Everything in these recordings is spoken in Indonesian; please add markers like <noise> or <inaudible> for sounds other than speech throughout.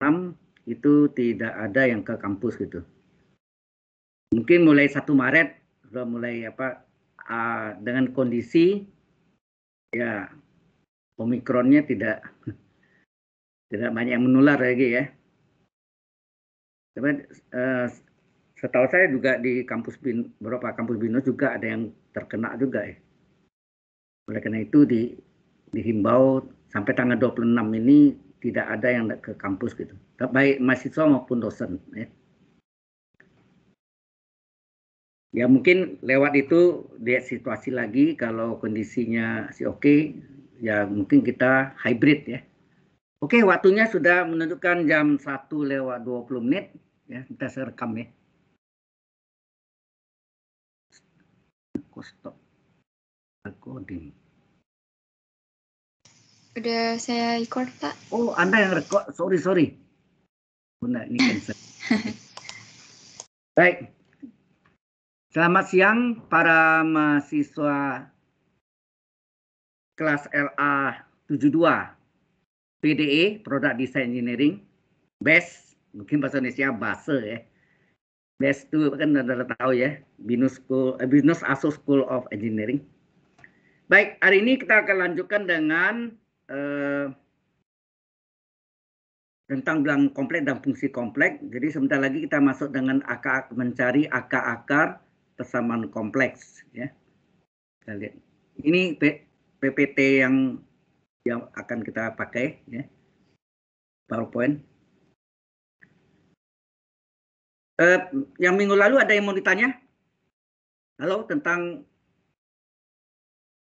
6 itu tidak ada yang ke kampus gitu. Mungkin mulai satu Maret sudah mulai apa uh, dengan kondisi ya omikronnya tidak tidak banyak yang menular lagi ya. Tapi e, setahu saya juga di kampus bin beberapa kampus binus juga ada yang terkena juga ya. Oleh karena itu di dihimbau sampai tanggal 26 ini tidak ada yang ke kampus gitu baik mahasiswa maupun dosen ya. ya mungkin lewat itu lihat situasi lagi kalau kondisinya sih oke okay, ya mungkin kita hybrid ya oke okay, waktunya sudah menunjukkan jam 1 lewat 20 menit ya kita rekam ya stop recording Udah saya record, Pak. Oh, Anda yang record. Sorry, sorry. Bunda, ini cancel. <laughs> Baik. Selamat siang para mahasiswa kelas LA 72 PDE, Product Design Engineering, BES, mungkin bahasa Indonesia BASE ya. BES itu kan Anda tahu ya, Business, School, eh, Business Asso School of Engineering. Baik, hari ini kita akan lanjutkan dengan tentang eh, bilang kompleks dan fungsi kompleks. Jadi sebentar lagi kita masuk dengan akar mencari akar-akar persamaan kompleks ya. Kita lihat. Ini PPT yang yang akan kita pakai ya. PowerPoint. Uh, yang minggu lalu ada yang mau ditanya? Halo tentang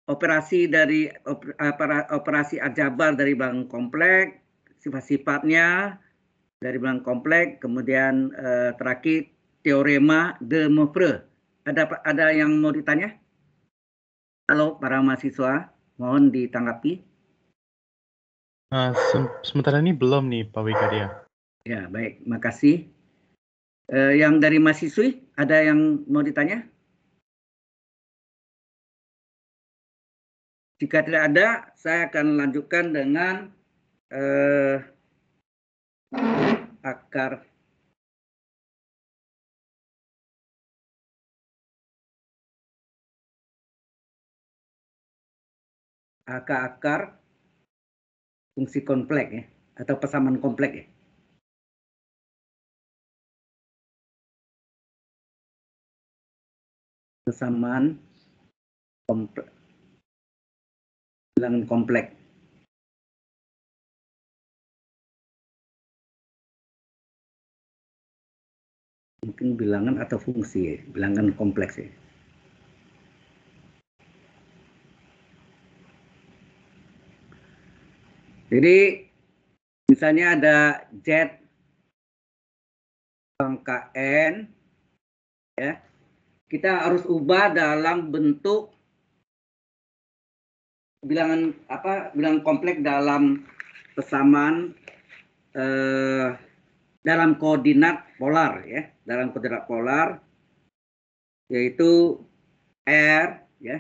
operasi dari operasi ajabar dari bank komplek sifat-sifatnya dari bank komplek kemudian uh, terakhir teorema de Maupre. Ada ada yang mau ditanya? Halo para mahasiswa, mohon ditanggapi. Uh, ah, se sementara ini belum nih Pak Wikadia. Ya baik, makasih. Uh, yang dari mahasiswi ada yang mau ditanya? Jika tidak ada, saya akan lanjutkan dengan eh, akar akar-akar fungsi kompleks ya atau persamaan kompleks ya. Persamaan komplek bilangan kompleks, Mungkin bilangan atau fungsi, ya. bilangan kompleks ya. Jadi misalnya ada Z pangkat N ya. Kita harus ubah dalam bentuk bilangan apa bilangan kompleks dalam persamaan eh, dalam koordinat polar ya dalam koordinat polar yaitu r ya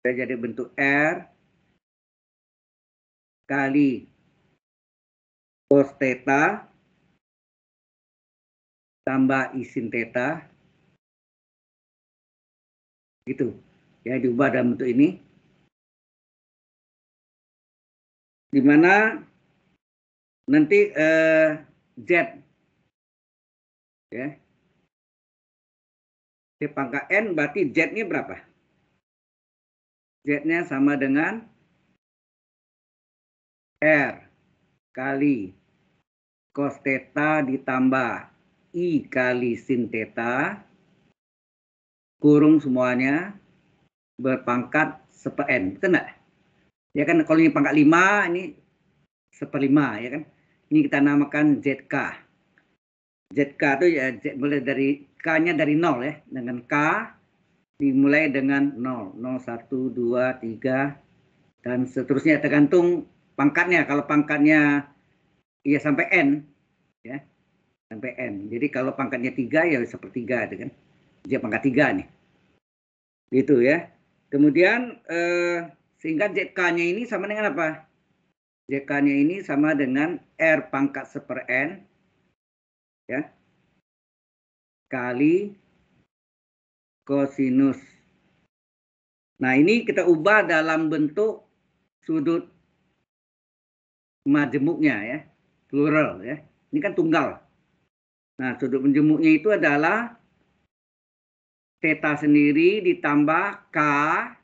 jadi bentuk r kali cos theta tambah isin theta gitu ya diubah dalam bentuk ini di mana nanti eh, Z ya C pangka N berarti Z-nya berapa? Z-nya sama dengan R kali cos theta ditambah I kali sin theta kurung semuanya berpangkat sepe N. Betul Ya kan kalau ini pangkat 5 ini seperlima ya kan. Ini kita namakan ZK. ZK itu ya Z, mulai dari K-nya dari 0 ya. Dengan K dimulai dengan 0, 0 1 2 3 dan seterusnya tergantung pangkatnya. Kalau pangkatnya ya sampai N ya. Sampai N. Jadi kalau pangkatnya 3 ya sepertiga itu kan. Dia pangkat 3 nih. Gitu ya. Kemudian eh sehingga JK-nya ini sama dengan apa? JK-nya ini sama dengan R pangkat seper N. Ya. Kali kosinus. Nah ini kita ubah dalam bentuk sudut majemuknya ya. Plural ya. Ini kan tunggal. Nah, sudut menjemuknya itu adalah theta sendiri ditambah K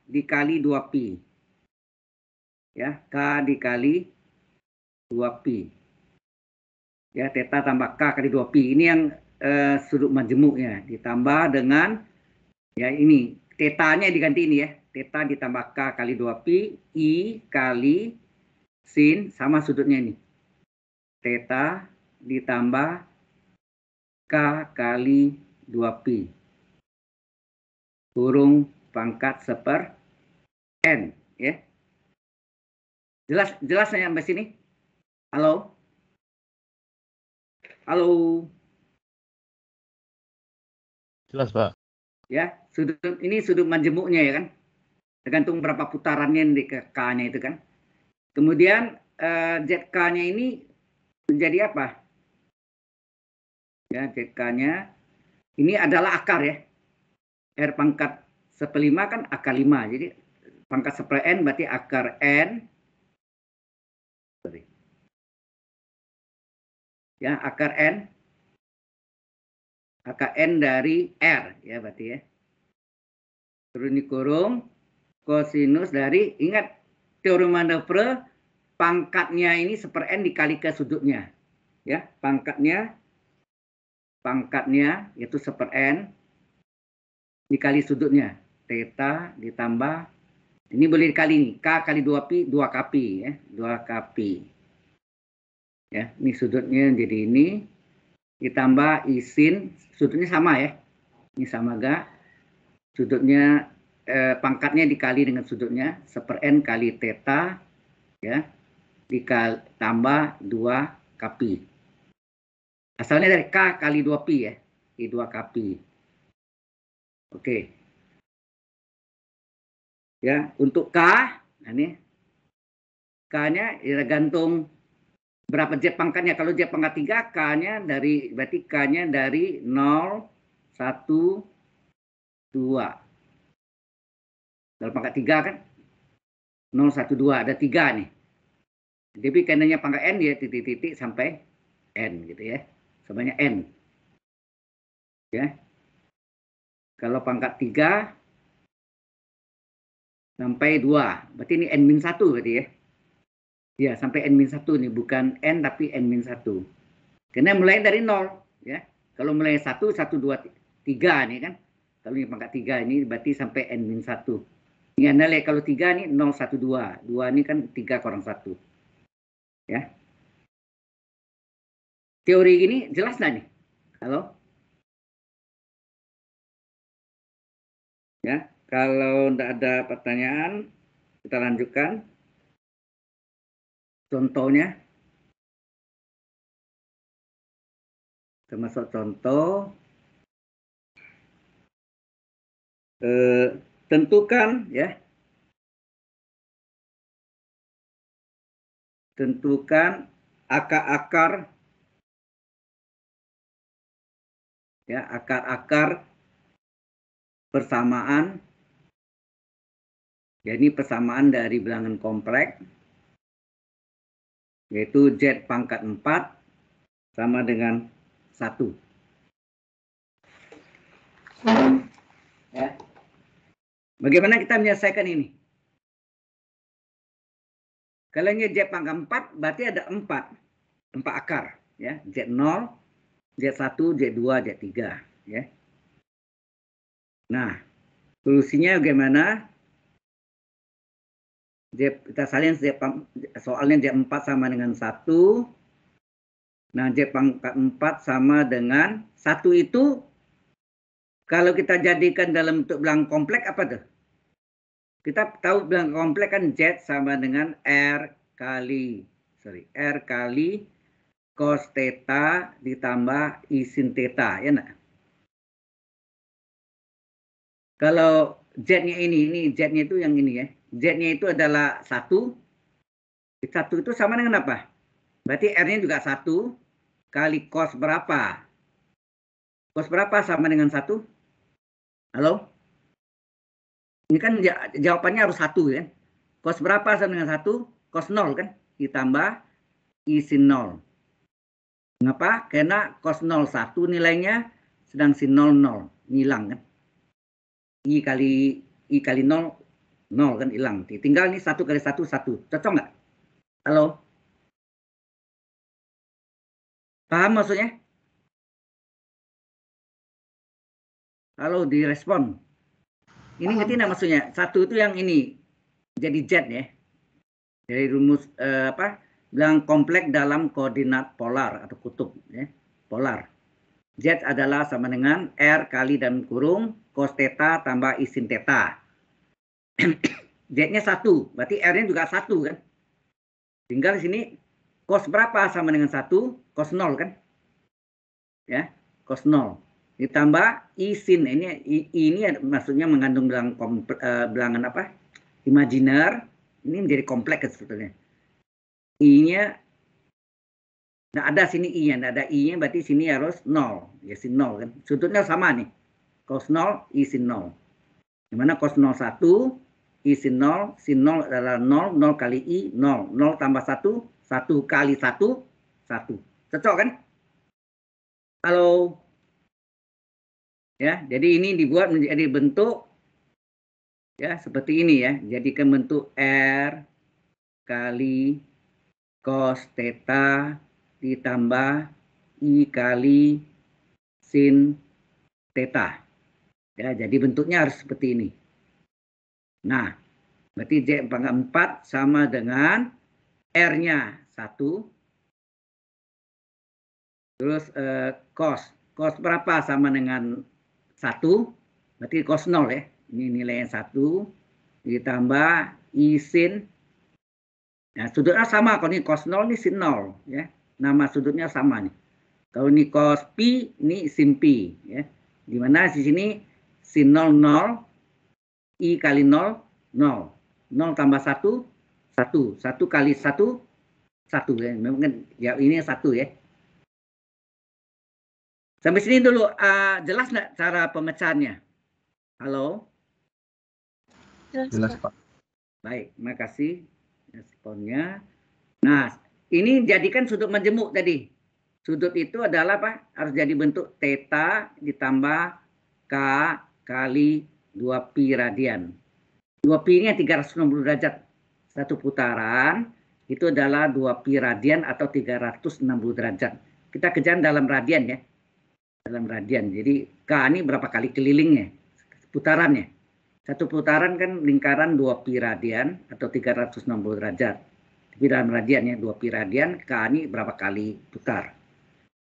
dikali 2Pi ya K dikali 2 p Ya, teta tambah K kali 2 p Ini yang eh, sudut majemuknya. Ditambah dengan, ya ini, tetanya diganti ini ya. teta ditambah K kali 2 p I kali sin, sama sudutnya ini. teta ditambah K kali 2 p Kurung pangkat seper N. Ya Jelas jelas saya sampai sini? Halo? Halo? Jelas, Pak. Ya, sudut ini sudut menjemuknya ya kan? Tergantung berapa putarannya di K-nya itu kan. Kemudian eh, ZK-nya ini menjadi apa? Ya, ZK-nya ini adalah akar ya. R pangkat 1/5 kan akar 5. Jadi pangkat seper N berarti akar N ya akar n akar n dari r ya berarti ya turun di kosinus dari ingat teorema Mandelbrot pangkatnya ini seper n dikali ke sudutnya ya pangkatnya pangkatnya yaitu seper n dikali sudutnya theta ditambah ini boleh dikali nih k kali 2 pi 2 kpi ya 2 kpi ya ini sudutnya jadi ini ditambah isin sudutnya sama ya ini sama ga sudutnya eh, pangkatnya dikali dengan sudutnya seper n kali theta ya dikali tambah dua kapi asalnya dari k kali dua pi ya di 2 kapi oke ya untuk k nah ini k-nya ya, gantung berapa J pangkatnya? Kalau J pangkat 3 K-nya dari berarti K-nya dari 0 1 2. Kalau pangkat 3 kan 0 1 2 ada 3 nih. Jadi kandanya pangkat N ya titik-titik sampai N gitu ya. Sebanyak N. Ya. Kalau pangkat 3 sampai 2. Berarti ini N-1 berarti ya. Ya, sampai n satu nih, bukan N tapi n satu Karena mulai dari nol, ya. Kalau mulai satu satu dua tiga ini kan. Kalau ini pangkat 3 ini berarti sampai N-1. Ini Anda lihat kalau tiga ini nol satu dua dua ini kan tiga kurang 1. Ya. Teori ini jelas nih? Halo? Ya, kalau tidak ada pertanyaan, kita lanjutkan. Contohnya, termasuk contoh, eh, tentukan ya, tentukan akar-akar ya akar-akar persamaan ya ini persamaan dari bilangan kompleks yaitu Z pangkat 4 sama dengan 1. Ya. Bagaimana kita menyelesaikan ini? Kalau ini Z pangkat 4, berarti ada 4. 4 akar. ya Z0, Z1, Z2, Z3. Ya. Nah, solusinya bagaimana? J kita salin J, soalnya J 4 sama dengan 1. Nah, J 4 sama dengan 1 itu kalau kita jadikan dalam bentuk bilang kompleks apa tuh? Kita tahu bilang kompleks kan Z sama dengan R kali sorry, R kali cos theta ditambah I sin theta, ya nak? Kalau Z-nya ini, ini Z-nya itu yang ini ya. Z-nya itu adalah 1. 1 itu sama dengan apa? Berarti R-nya juga 1 kali cos berapa? Cos berapa sama dengan 1? Halo? Ini kan jawabannya harus 1 ya. Kan? Cos berapa sama dengan 1? Cos 0 kan? Ditambah I sin 0. Kenapa? Karena cos 0 1 nilainya sedang sin 0. Ngilang kan. I kali I kali 0 nol kan hilang. Tinggal ini satu kali satu satu. Cocok nggak? Halo? Paham maksudnya? Halo, direspon. Ini ngerti nggak maksudnya? Satu itu yang ini jadi jet ya. dari rumus eh, apa? Bilang kompleks dalam koordinat polar atau kutub ya. Polar. Z adalah sama dengan R kali dan kurung cos theta tambah isin theta. <coughs> Z-nya satu, berarti R-nya juga satu kan. Tinggal di sini cos berapa sama dengan satu, cos 0 kan? Ya, cos 0. Ditambah I sin ini I, ini maksudnya mengandung bilang eh, bilangan apa? Imajiner. Ini menjadi kompleks sebetulnya. I-nya Nah, ada sini I-nya, nah, ada I-nya berarti sini harus 0. Ya, sin 0 kan. Sudutnya sama nih. Cos 0, I sin 0. Di mana cos 01 I sin 0, sin 0 adalah 0, 0 kali I 0, 0 tambah 1, 1 kali 1, 1. Cocok kan? Halo. Ya, jadi ini dibuat menjadi bentuk ya seperti ini ya. Jadi ke bentuk R kali cos theta ditambah I kali sin theta. Ya, jadi bentuknya harus seperti ini. Nah, berarti J pangkat 4 sama dengan R-nya 1. Terus eh, cos. Cos berapa sama dengan 1. Berarti cos 0 ya. Ini nilainya 1. Ditambah I sin. Nah, sudutnya sama. Kalau ini cos 0, ini sin 0. Ya. Nama sudutnya sama nih. Kalau ini cos pi, ini sin pi. Ya. Dimana di sini si 0 0 i kali 0 0 0 tambah 1 1 1 kali 1 1 ya mungkin ya ini 1 ya sampai sini dulu uh, jelas nggak cara pemecahannya halo jelas, jelas pak baik kasih responnya nah ini jadikan sudut menjemuk tadi sudut itu adalah apa harus jadi bentuk theta ditambah k kali 2 pi radian. 2 pi ini 360 derajat. Satu putaran itu adalah 2 pi radian atau 360 derajat. Kita kejar dalam radian ya. Dalam radian. Jadi K ini berapa kali kelilingnya? Putarannya. Satu putaran kan lingkaran 2 pi radian atau 360 derajat. Tapi dalam radian ya 2 pi radian K ini berapa kali putar.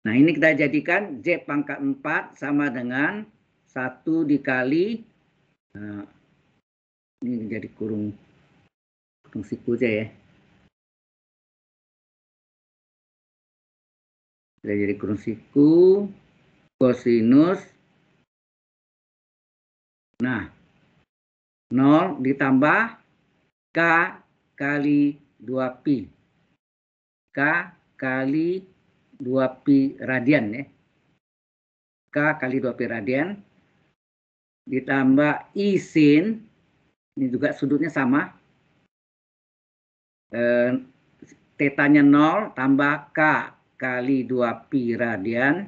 Nah ini kita jadikan J pangkat 4 sama dengan satu dikali nah, ini jadi kurung kurung siku aja ya kita jadi kurung siku kosinus nah 0 ditambah K kali 2pi K kali 2pi radian ya K kali 2pi radian ditambah isin ini juga sudutnya sama e, tetanya nol tambah K kali 2 pi radian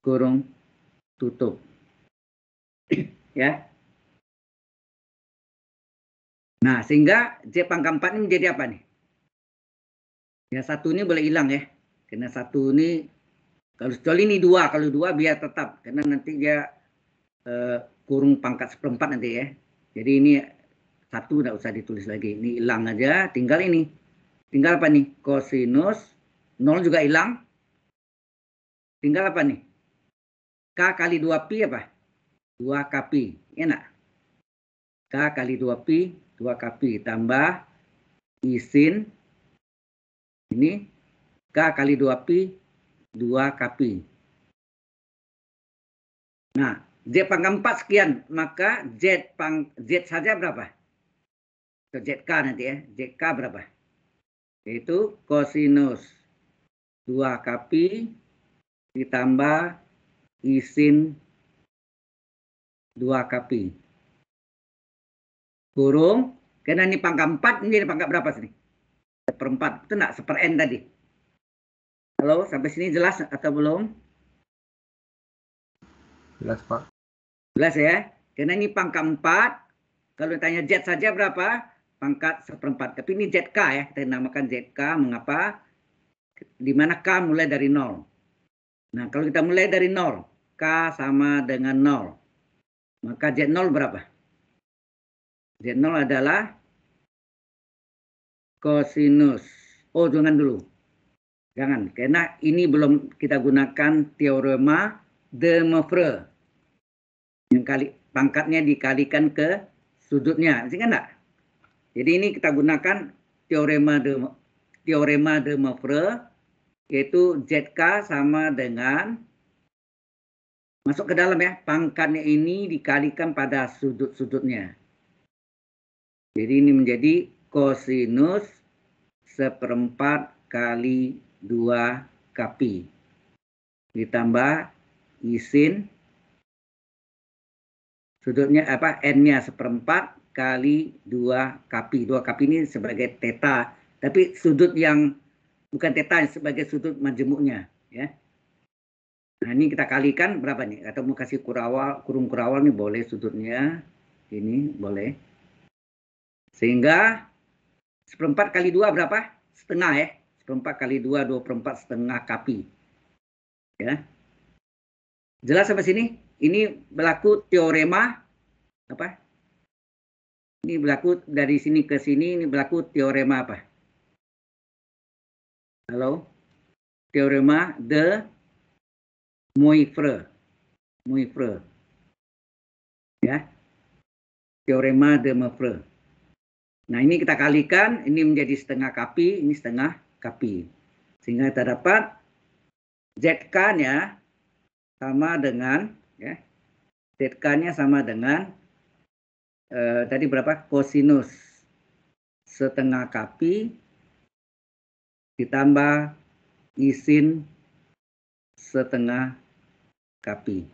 kurung tutup <clears throat> ya nah sehingga J pangkat 4 ini menjadi apa nih ya satu ini boleh hilang ya karena satu ini kalau ini dua kalau dua biar tetap karena nanti dia Eh, kurung pangkat seperempat nanti ya. Jadi ini satu tidak usah ditulis lagi. Ini hilang aja, tinggal ini. Tinggal apa nih? Kosinus, nol juga hilang. Tinggal apa nih? K kali 2 pi apa? 2 kpi. Enak. K kali 2 pi, 2 kpi tambah isin ini K kali 2 pi, 2 kpi. Nah, Z pangkat 4 sekian, maka Z, pang, Z saja berapa? So, ZK nanti ya, K berapa? Yaitu kosinus 2 kapi ditambah isin 2 kapi Kurung, karena ini pangkat 4, ini pangkat berapa sini? Seperempat, itu enggak seper N tadi. Halo, sampai sini jelas atau belum? Jelas, Pak. Jelas ya? Karena ini pangkat 4. Kalau ditanya Z saja berapa? Pangkat seperempat. Tapi ini ZK ya. Kita namakan ZK. Mengapa? Di mana K mulai dari 0. Nah, kalau kita mulai dari 0. K sama dengan 0. Maka Z0 berapa? Z0 adalah kosinus. Oh, jangan dulu. Jangan, karena ini belum kita gunakan teorema de Moivre yang kali pangkatnya dikalikan ke sudutnya, sih kan Jadi ini kita gunakan teorema de teorema de Moivre yaitu ZK sama dengan masuk ke dalam ya, pangkatnya ini dikalikan pada sudut-sudutnya. Jadi ini menjadi kosinus seperempat kali 2 kapi. Ditambah isin sudutnya apa n-nya seperempat kali dua kapi. Dua kapi ini sebagai teta, tapi sudut yang bukan teta sebagai sudut majemuknya, ya. Nah, ini kita kalikan berapa nih? Atau mau kasih kurawal, kurung kurawal nih boleh sudutnya. Ini boleh. Sehingga seperempat kali dua berapa? Setengah ya. Seperempat kali dua, dua perempat setengah kapi. Ya. Jelas sampai sini? ini berlaku teorema apa? Ini berlaku dari sini ke sini ini berlaku teorema apa? Halo? Teorema de Moivre. Moivre. Ya. Teorema de Moivre. Nah, ini kita kalikan, ini menjadi setengah kapi, ini setengah kapi. Sehingga kita dapat ZK-nya sama dengan ya. zk sama dengan eh, tadi berapa? Kosinus setengah kapi ditambah isin setengah kapi.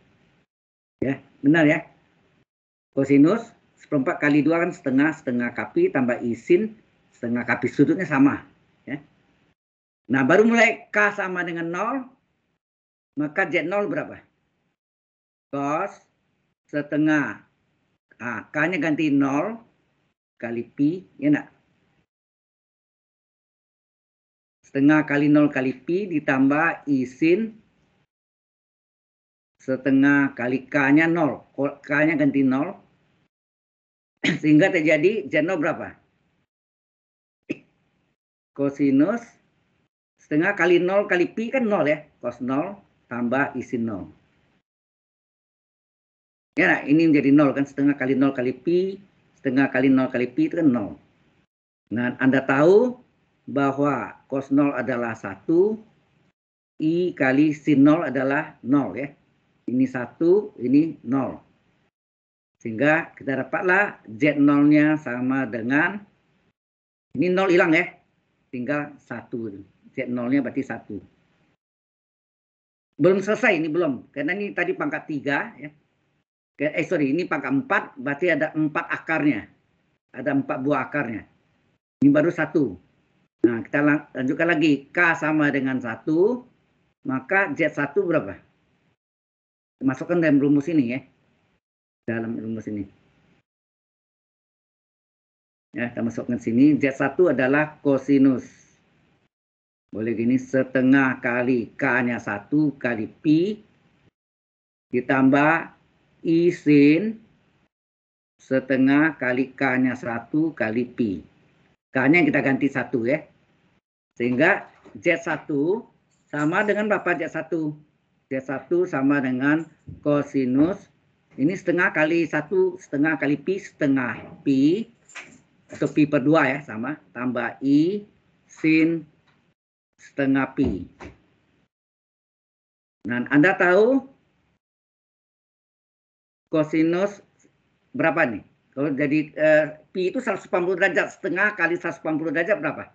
Ya, benar ya. Kosinus seperempat kali dua kan setengah setengah kapi tambah isin setengah kapi sudutnya sama. Ya. Nah baru mulai K sama dengan nol, maka z nol berapa? cos setengah. Nah, K-nya ganti 0 kali Pi, ya nak? Setengah kali 0 kali Pi ditambah I sin setengah kali K-nya 0. K-nya ganti 0. <clears throat> Sehingga terjadi Z0 berapa? <clears throat> Kosinus setengah kali 0 kali Pi kan 0 ya. Cos 0 tambah I sin 0. Ya, nah, ini menjadi nol kan setengah kali nol kali pi, setengah kali nol kali pi itu kan nol. Nah, Anda tahu bahwa cos nol adalah satu, I kali sin nol adalah nol ya. Ini satu, ini nol. Sehingga kita dapatlah z nolnya sama dengan, ini nol hilang ya, tinggal satu. z nolnya berarti satu. Belum selesai ini belum, karena ini tadi pangkat tiga ya eh sorry ini pakai 4 berarti ada empat akarnya ada empat buah akarnya ini baru satu nah kita lanjutkan lagi K sama dengan satu maka Z1 berapa masukkan dalam rumus ini ya dalam rumus ini ya kita masukkan sini Z1 adalah kosinus boleh gini setengah kali K nya satu kali Pi ditambah I sin setengah kali K-nya 1 kali Pi. K-nya kita ganti 1 ya. Sehingga Z1 sama dengan berapa Z1? Z1 sama dengan kosinus. Ini setengah kali 1, setengah kali Pi, setengah Pi. Atau Pi per 2 ya, sama. Tambah I sin setengah Pi. Dan nah, Anda tahu kosinus berapa nih? Kalau jadi eh, pi itu 180 derajat, setengah kali 180 derajat berapa?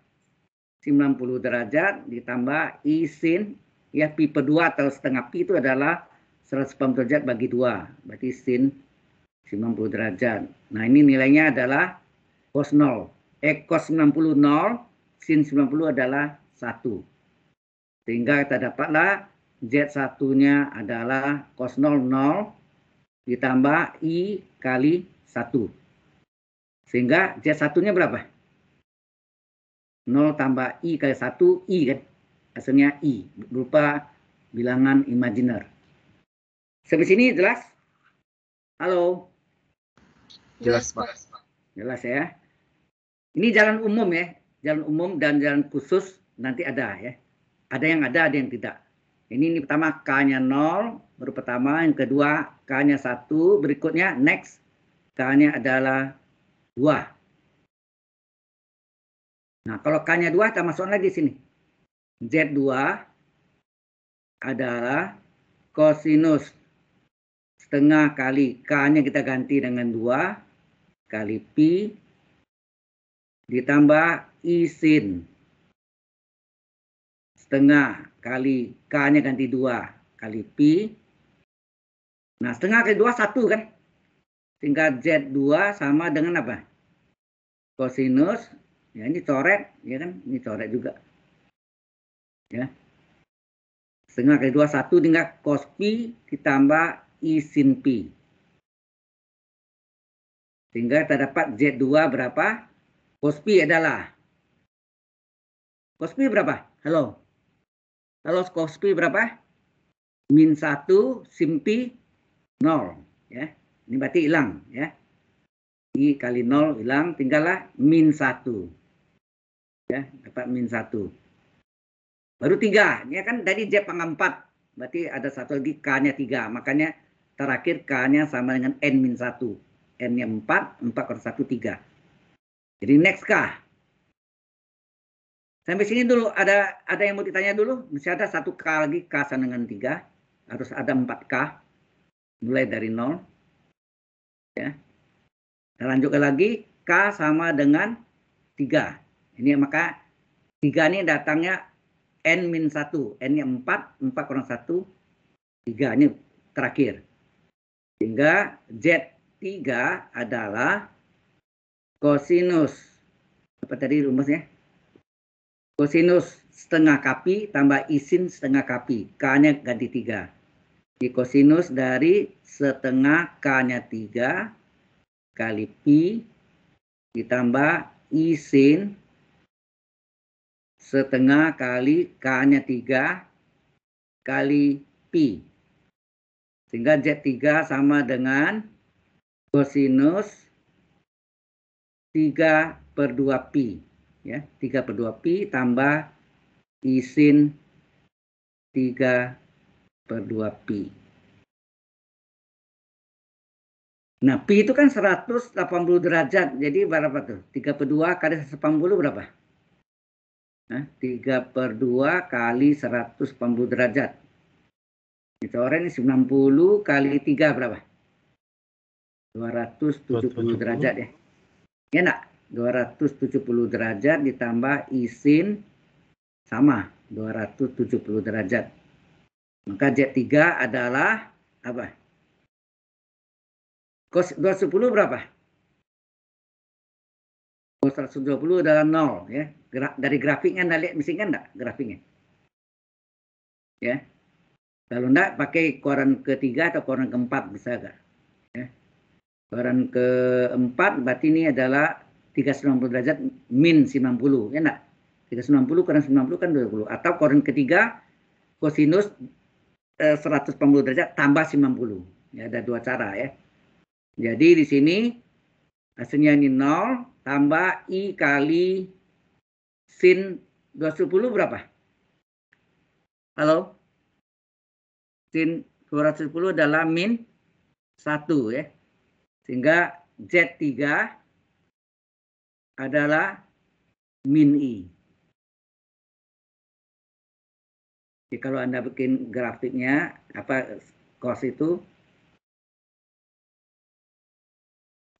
90 derajat ditambah i sin ya pi per 2 atau setengah pi itu adalah 180 derajat bagi 2. Berarti sin 90 derajat. Nah, ini nilainya adalah cos 0. Eh, cos 90 0, sin 90 adalah 1. Sehingga kita dapatlah z satunya adalah cos 0, 0, ditambah I kali 1. Sehingga z satunya berapa? 0 tambah I kali 1, I kan? Hasilnya I, berupa bilangan imajiner. Sampai sini jelas? Halo? Jelas, Pak. Jelas ya. Ini jalan umum ya, jalan umum dan jalan khusus nanti ada ya. Ada yang ada, ada yang tidak. Ini, ini pertama K-nya 0, baru pertama. Yang kedua K-nya 1, berikutnya next K-nya adalah 2. Nah, kalau K-nya 2, kita masukkan lagi di sini. Z2 adalah kosinus setengah kali K-nya kita ganti dengan 2 kali Pi ditambah I sin setengah kali K-nya ganti dua kali Pi. Nah, setengah kali dua satu kan? Sehingga Z2 sama dengan apa? Kosinus, ya ini coret, ya kan? Ini coret juga. Ya. Setengah kali dua satu tinggal cos Pi ditambah I sin Pi. Sehingga kita dapat Z2 berapa? Cos Pi adalah. Cos Pi berapa? Halo. Kalau Skorsky berapa? Min 1, Simpi 0. Ya. Ini berarti hilang. Ya. I kali 0 hilang, tinggallah min 1. Ya, dapat min 1. Baru 3. Ini ya kan tadi J pangkat 4. Berarti ada satu lagi K-nya 3. Makanya terakhir K-nya sama dengan N min 1. N-nya 4, 4 kurang 1, 3. Jadi next K. Sampai sini dulu ada ada yang mau ditanya dulu? Masih ada satu k lagi k sama dengan tiga, harus ada empat k mulai dari nol. Ya. Kita lanjutkan lagi k sama dengan tiga. Ini maka tiga ini datangnya n min satu, n nya empat, empat kurang satu, tiga ini terakhir. Sehingga z tiga adalah kosinus apa tadi rumusnya? Kosinus setengah kapi tambah isin setengah kapi. K-nya ganti 3. Di kosinus dari setengah K-nya 3 kali Pi ditambah isin setengah kali K-nya 3 kali Pi. Sehingga Z3 sama dengan kosinus 3 per 2 Pi ya 3 per 2 pi tambah i sin 3 per 2 pi. Nah, pi itu kan 180 derajat. Jadi berapa tuh? 3 per 2 kali 180 berapa? Nah, 3 per 2 kali 180 derajat. Kita orang ini 90 kali 3 berapa? 270 270. derajat ya. Ya enggak? 270 derajat ditambah I sin sama 270 derajat. Maka Z3 adalah apa? Cos 210 berapa? Cos 120 adalah 0 ya. dari grafiknya Anda lihat mesti kan enggak grafiknya? Ya. Kalau enggak pakai koran ketiga atau koran keempat bisa enggak? Ya. Koran keempat berarti ini adalah 390 derajat min 90, ya enggak? 390 kurang 90 kan 20. Atau korin ketiga kosinus eh, 180 derajat tambah 90. Ya, ada dua cara ya. Jadi di sini hasilnya ini 0 tambah I kali sin 210 berapa? Halo? Sin 210 adalah min 1 ya. Sehingga Z3 adalah min i Jadi kalau Anda bikin grafiknya, apa cos itu?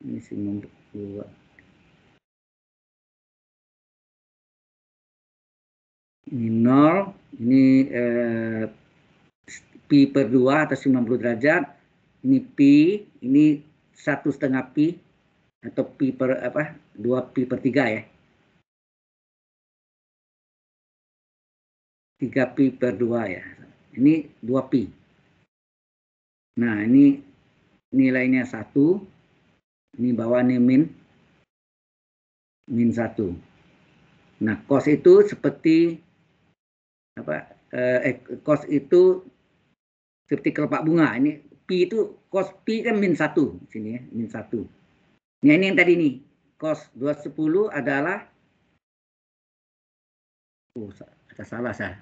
Ini sih dua. Ini nol, ini eh, pi per 2 atau 90 derajat, ini pi, ini satu setengah pi atau pi per apa dua pi per tiga ya. tiga pi per dua ya. Ini dua pi. Nah, ini nilainya satu, Ini bawahnya min. Min satu. Nah, cos itu seperti apa eh, cos eh, itu seperti kelopak bunga. Ini pi itu cos pi kan min satu sini ya, min satu. Nah ini yang tadi nih cos 210 adalah Oh, ada salah saya.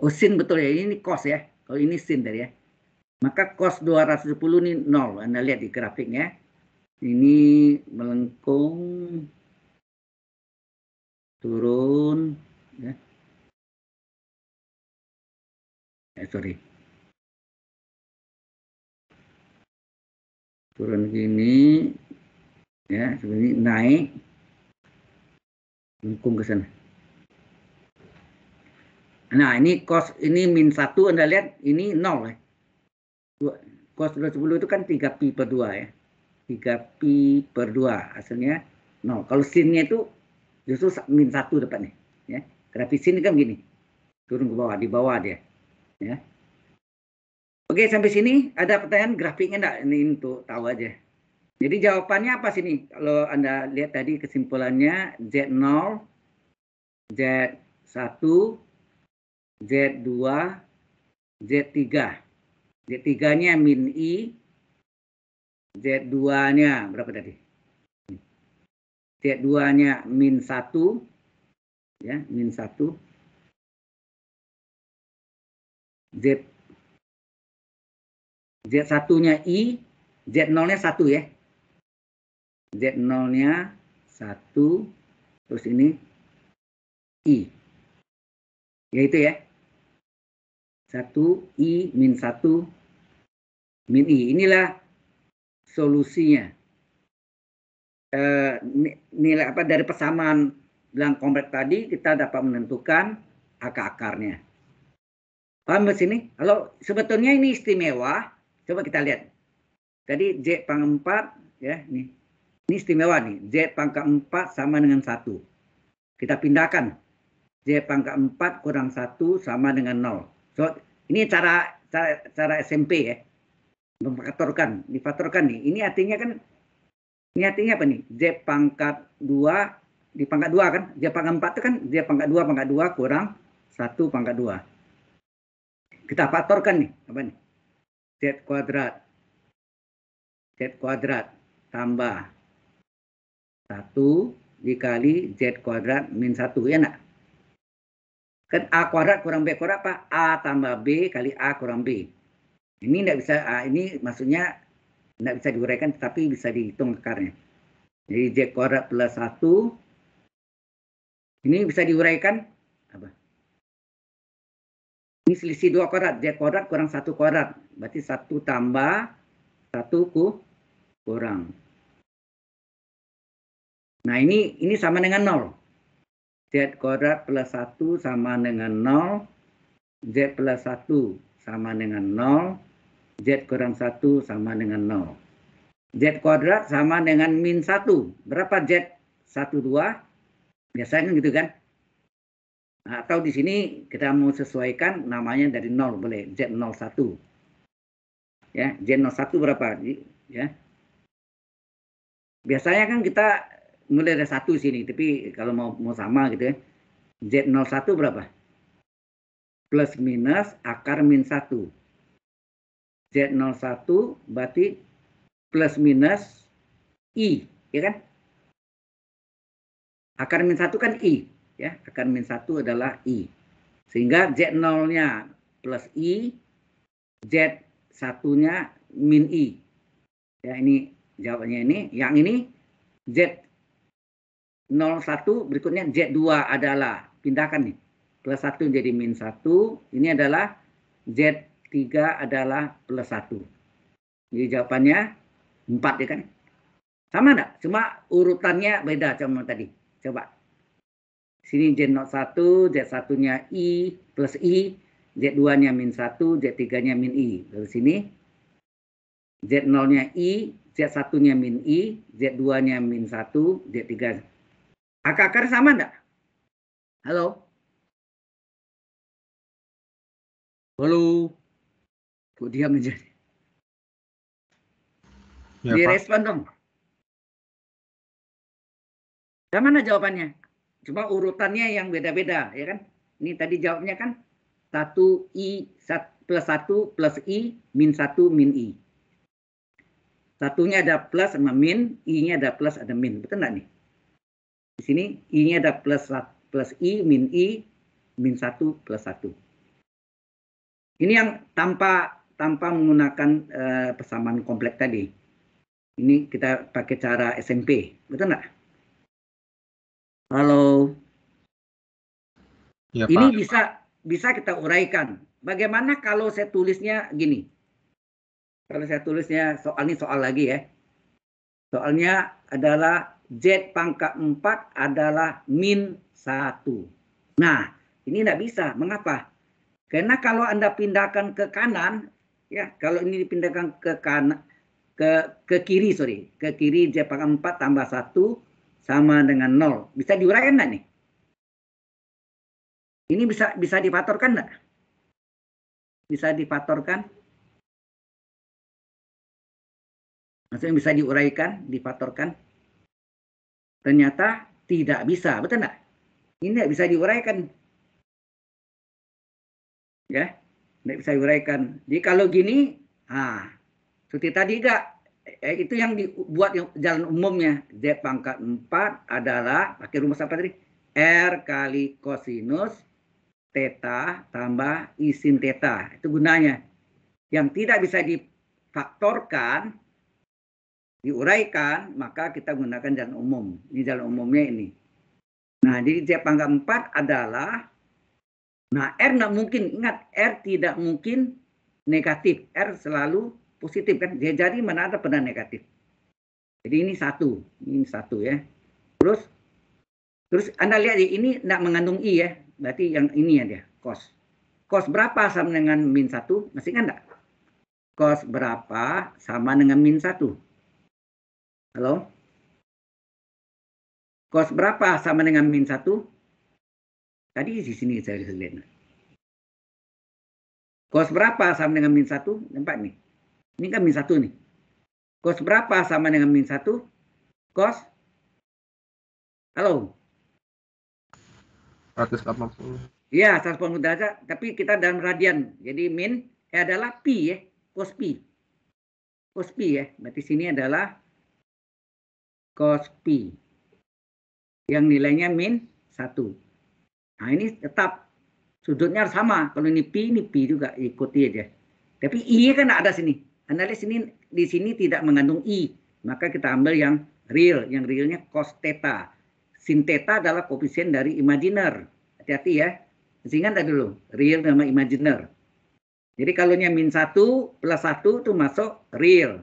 Oh, sin betul ya. Ini cos ya. Kalau ini sin tadi ya. Maka cos 210 ini 0. Anda lihat di grafiknya. Ini melengkung. Turun. Ya. Eh, sorry. Turun gini ya seperti ini naik lengkung ke sana nah ini cos ini min satu anda lihat ini nol ya cos 210 itu kan 3 pi per 2 ya 3 pi per 2 hasilnya nol kalau sinnya itu justru min satu depannya ya grafis sini kan gini turun ke bawah di bawah dia ya oke sampai sini ada pertanyaan grafiknya enggak ini untuk tahu aja jadi jawabannya apa sini? Kalau Anda lihat tadi kesimpulannya Z0, Z1, Z2, Z3. Z3-nya min I, Z2-nya berapa tadi? Z2-nya min 1, ya, min 1. Z, Z1-nya I, Z0-nya 1 ya z nolnya nya 1, terus ini I. Yaitu ya. 1 ya. I min 1 min I. Inilah solusinya. E, nilai apa dari persamaan bilang komplek tadi kita dapat menentukan akar-akarnya. Paham di sini? Kalau sebetulnya ini istimewa, coba kita lihat. Tadi z pang 4 ya, nih ini istimewa nih, Z pangkat 4 sama dengan 1. Kita pindahkan. Z pangkat 4 kurang 1 sama dengan 0. So, ini cara cara, cara SMP ya. Memfaktorkan, difaktorkan nih. Ini artinya kan, ini artinya apa nih? Z pangkat 2, di pangkat 2 kan? Z pangkat 4 itu kan Z pangkat 2, pangkat 2 kurang 1 pangkat 2. Kita faktorkan nih, apa nih? Z kuadrat. Z kuadrat tambah 1 dikali Z kuadrat min 1, ya nak? Kan A kuadrat kurang B kuadrat apa? A tambah B kali A kurang B. Ini enggak bisa, A ini maksudnya tidak bisa diuraikan tetapi bisa dihitung akarnya. Jadi Z kuadrat plus 1. Ini bisa diuraikan. Apa? Ini selisih 2 kuadrat. Z kuadrat kurang 1 kuadrat. Berarti 1 tambah 1 ku kurang. Nah ini ini sama dengan 0. Z kuadrat plus 1 sama dengan 0. Z plus 1 sama dengan 0. Z kurang 1 sama dengan 0. Z kuadrat sama dengan min 1. Berapa Z? 1, 2. Biasanya kan gitu kan? Nah, atau di sini kita mau sesuaikan namanya dari 0 boleh. z 0, 1. Ya, z 0, 1 berapa? Ya. Biasanya kan kita mulai ada satu sini, tapi kalau mau mau sama gitu ya. Z01 berapa? Plus minus akar min 1. Z01 berarti plus minus I, ya kan? Akar min 1 kan I, ya. Akar min 1 adalah I. Sehingga Z0-nya plus I, Z1-nya min I. Ya, ini jawabannya ini. Yang ini Z 01 berikutnya Z2 adalah pindahkan nih plus 1 jadi min 1 ini adalah Z3 adalah plus 1 jadi jawabannya 4 ya kan sama enggak cuma urutannya beda sama tadi coba sini Z01 Z1 nya I plus I Z2 nya min 1 Z3 nya min I dari sini Z0 nya I Z1 nya min I Z2 nya min 1 Z3 Akar-akar sama enggak? Halo? Halo? Kok diam aja? Ya, Direspon dong. Dan mana jawabannya? Cuma urutannya yang beda-beda, ya kan? Ini tadi jawabnya kan 1i plus 1 plus i min 1 min i. Satunya ada plus sama min, i-nya ada plus ada min. Betul nggak nih? Di sini i-nya ada plus plus i min i min satu plus satu Ini yang tanpa tanpa menggunakan uh, persamaan kompleks tadi. Ini kita pakai cara SMP, betul nggak? Halo. Ya, Pak. ini bisa bisa kita uraikan. Bagaimana kalau saya tulisnya gini? Kalau saya tulisnya soal ini soal lagi ya. Soalnya adalah Z pangkat 4 adalah min 1. Nah, ini tidak bisa. Mengapa? Karena kalau Anda pindahkan ke kanan, ya kalau ini dipindahkan ke kanan, ke, ke kiri, sorry. Ke kiri Z pangkat 4 tambah 1 sama dengan 0. Bisa diuraikan nggak nih? Ini bisa bisa difaktorkan nggak? Bisa difaktorkan? Maksudnya bisa diuraikan, difaktorkan? Ternyata tidak bisa, betul nggak? Ini tidak bisa diuraikan. Ya, tidak bisa diuraikan. Jadi kalau gini, ah, seperti tadi enggak, eh, itu yang dibuat yang jalan umumnya. Z pangkat 4 adalah, pakai rumus apa tadi? R kali kosinus teta tambah isin teta. Itu gunanya. Yang tidak bisa difaktorkan diuraikan, maka kita gunakan jalan umum. Ini jalan umumnya ini. Nah, jadi tiap angka 4 adalah Nah, R tidak mungkin. Ingat, R tidak mungkin negatif. R selalu positif. kan? Jadi mana ada pernah negatif. Jadi ini satu. Ini satu ya. Terus, terus Anda lihat ya, ini tidak mengandung I ya. Berarti yang ini ya dia, cos. Cos berapa sama dengan min 1? Masih ingat enggak? Cos berapa sama dengan min 1? Halo? Kos berapa sama dengan min 1? Tadi di sini saya lihat. Kos berapa sama dengan min 1? Nampak nih. Ini kan min 1 nih. Kos berapa sama dengan min 1? Kan Kos? Halo? 180. Iya, 180 derajat, tapi kita dalam radian. Jadi min eh, adalah pi ya, cos pi. Cos pi ya, berarti sini adalah cos P yang nilainya min 1. Nah ini tetap sudutnya sama. Kalau ini P, ini P juga ikuti aja. Tapi I kan ada sini. Analis ini di sini tidak mengandung I. Maka kita ambil yang real. Yang realnya cos theta. Sin theta adalah koefisien dari imajiner. Hati-hati ya. tadi dulu. Real sama imajiner. Jadi kalau nya min 1 plus 1 itu masuk real.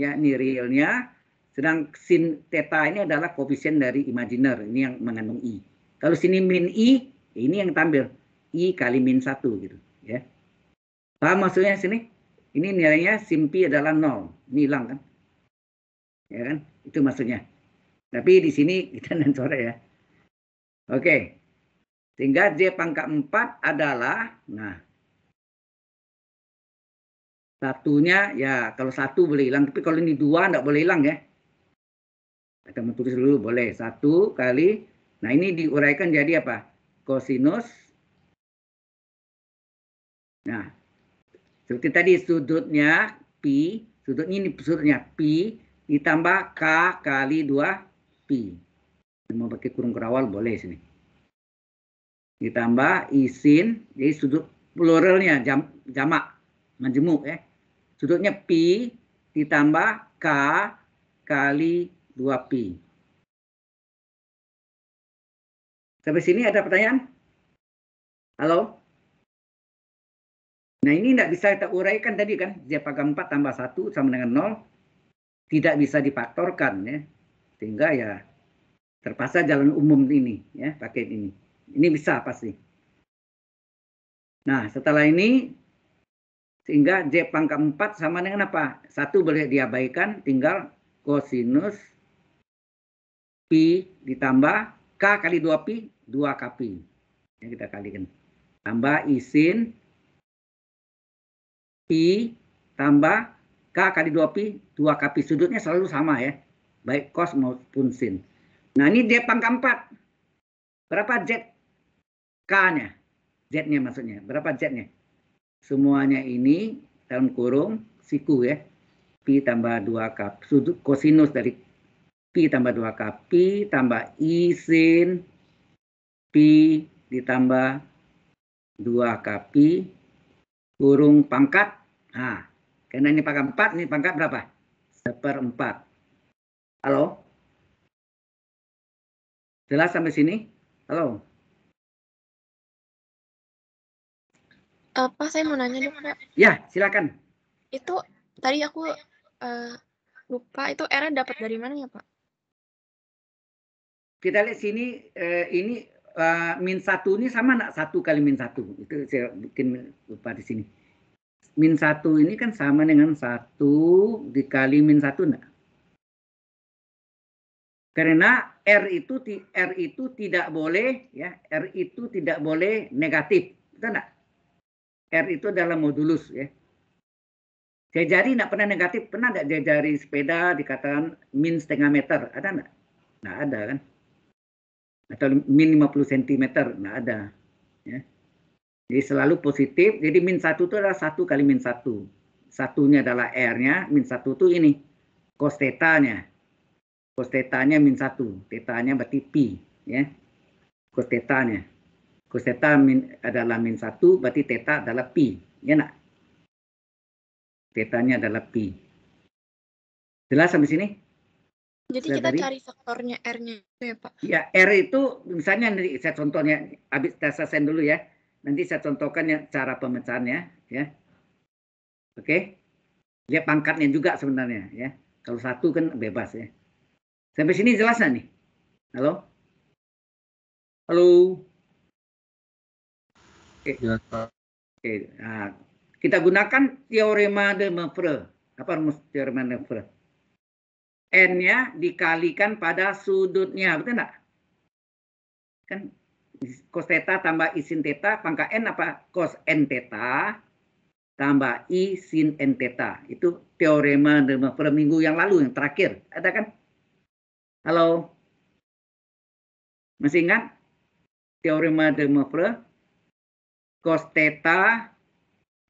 Ya, ini realnya. Sedang sin theta ini adalah koefisien dari imaginer, ini yang mengandung i. Kalau sini min i, ya ini yang tampil i kali min satu gitu, ya. Paham maksudnya sini? Ini nilainya simpi adalah nol, ini hilang kan? Ya kan? Itu maksudnya. Tapi di sini <laughs> kita nanti sore ya. Oke. Sehingga J pangkat 4 adalah, nah, satunya ya kalau satu boleh hilang tapi kalau ini dua tidak boleh hilang ya kita mau tulis dulu boleh. Satu kali. Nah ini diuraikan jadi apa? Kosinus. Nah seperti tadi sudutnya pi. sudut ini sudutnya pi ditambah k kali 2 pi. Mau pakai kurung kerawal boleh sini. Ditambah isin. Jadi sudut pluralnya jam, jamak. Menjemuk ya. Sudutnya pi ditambah k kali 2Pi. Sampai sini ada pertanyaan? Halo? Nah ini tidak bisa kita uraikan tadi kan. Z pangkat 4 tambah 1 sama dengan 0. Tidak bisa difaktorkan ya. Sehingga ya terpaksa jalan umum ini ya pakai ini. Ini bisa pasti. Nah setelah ini sehingga J pangkat 4 sama dengan apa? Satu boleh diabaikan tinggal kosinus pi ditambah k kali 2 pi 2 kp yang kita kalikan tambah isin pi tambah k kali 2 pi 2 kp sudutnya selalu sama ya baik cos maupun sin nah ini dia pangkat 4 berapa z k nya z nya maksudnya berapa z nya semuanya ini dalam kurung siku ya pi tambah 2 k sudut kosinus dari Pi tambah 2K, Pi tambah I sin Pi ditambah 2K Pi kurung pangkat. Nah, karena ini pangkat 4, ini pangkat berapa? Seperempat. Halo? Jelas sampai sini? Halo? apa eh, saya mau nanya dong, Pak. Ya, silakan. Itu tadi aku uh, lupa, itu r dapat dari mana ya, Pak? kita lihat sini eh, ini uh, min satu ini sama nak satu kali min satu itu saya bikin lupa di sini min satu ini kan sama dengan satu dikali min satu nak karena r itu r itu tidak boleh ya r itu tidak boleh negatif itu nak r itu dalam modulus ya jari nak pernah negatif pernah tidak jari sepeda dikatakan min setengah meter ada nggak? Nah ada kan? atau min 50 cm nggak ada ya. jadi selalu positif jadi min satu itu adalah satu kali min satu satunya adalah r-nya min satu itu ini cos tetanya cos tetanya min satu tetanya berarti pi ya cos tetanya cos teta min, adalah min satu berarti teta adalah pi ya nak tetanya adalah pi jelas sampai sini jadi nah, kita tadi? cari faktornya R-nya ya Pak. Ya R itu misalnya nanti saya contohnya habis tes selesai dulu ya. Nanti saya contohkan ya cara pemecahannya ya. Oke. Okay? Lihat pangkatnya juga sebenarnya ya. Kalau satu kan bebas ya. Sampai sini jelas nih? Halo? Halo? Oke. Okay. Ya, Oke. Okay. Nah, kita gunakan teorema de Mevre. Apa rumus teorema de Mevre? n-nya dikalikan pada sudutnya, betul enggak? Kan cos theta tambah i sin theta pangkat n apa? Cos n theta tambah i sin n theta. Itu teorema per minggu yang lalu yang terakhir. Ada kan? Halo? Masih ingat? Teorema de cos theta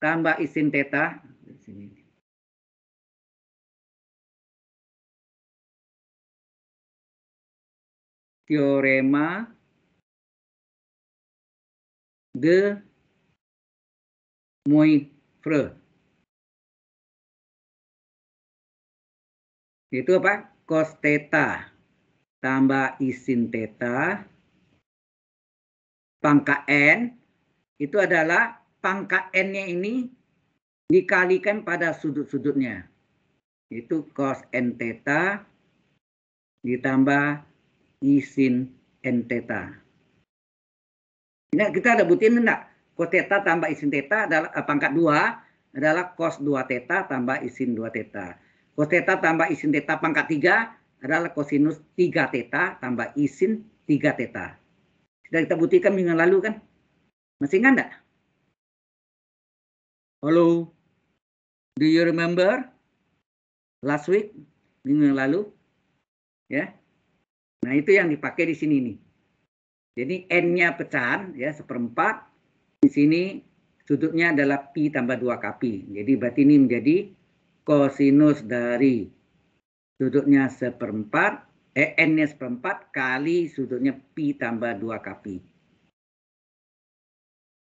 tambah i sin theta teorema de Moivre. Itu apa? Cos theta tambah isin theta pangkat N itu adalah pangkat N-nya ini dikalikan pada sudut-sudutnya. Itu cos N theta ditambah isin n theta. Nah, kita ada butin enggak? Cos theta tambah isin theta adalah eh, pangkat 2 adalah cos 2 theta tambah isin 2 theta. Cos theta tambah isin theta pangkat 3 adalah kosinus 3 theta tambah isin 3 theta. Sudah kita buktikan minggu lalu kan? Masih ingat enggak? Halo? Do you remember? Last week? Minggu yang lalu? Ya? Yeah. Nah itu yang dipakai di sini nih. Jadi n-nya pecahan ya seperempat. Di sini sudutnya adalah pi tambah 2 kpi Jadi berarti ini menjadi kosinus dari sudutnya seperempat, eh, n-nya seperempat kali sudutnya pi tambah 2 kpi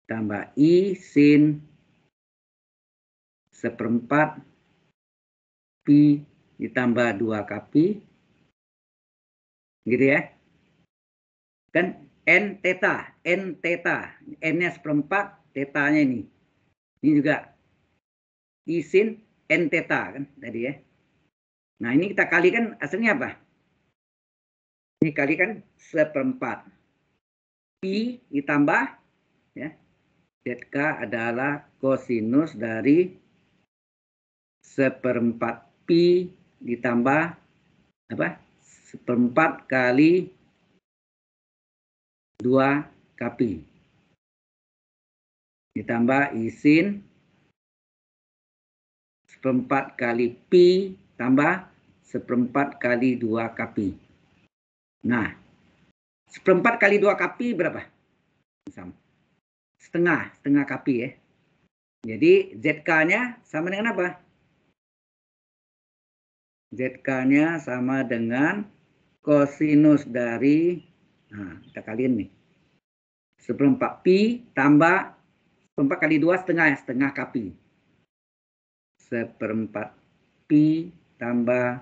Tambah i sin seperempat pi ditambah 2 kpi Gitu ya. Kan N teta N teta N-nya seperempat, tetanya ini. Ini juga isin N teta kan tadi ya. Nah ini kita kalikan hasilnya apa? Ini kalikan seperempat. Pi ditambah ya. ZK adalah kosinus dari seperempat pi ditambah apa? seperempat kali dua kapi Ditambah isin seperempat kali pi tambah seperempat kali dua kapi. Nah, seperempat kali dua kapi berapa? Setengah, setengah kapi ya. Jadi ZK-nya sama dengan apa? ZK-nya sama dengan kosinus dari nah kita kalian nih seperempat pi tambah seperempat kali dua setengah ya, setengah kapi, seperempat pi tambah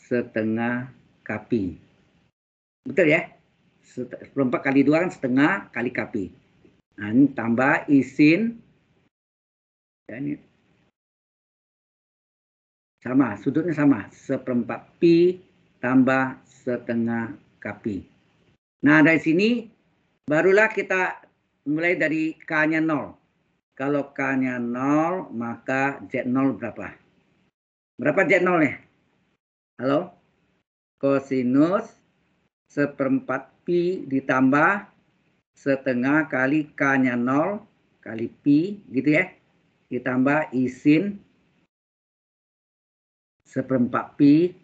setengah kapi, betul ya seperempat kali dua kan setengah kali kapi, nah, ini tambah isin ya, ini sama sudutnya sama seperempat pi tambah setengah kapi. Nah, dari sini barulah kita mulai dari K-nya 0. Kalau K-nya 0, maka Z0 berapa? Berapa Z0-nya? Halo? Kosinus seperempat Pi ditambah setengah kali K-nya 0 kali Pi gitu ya. Ditambah isin seperempat Pi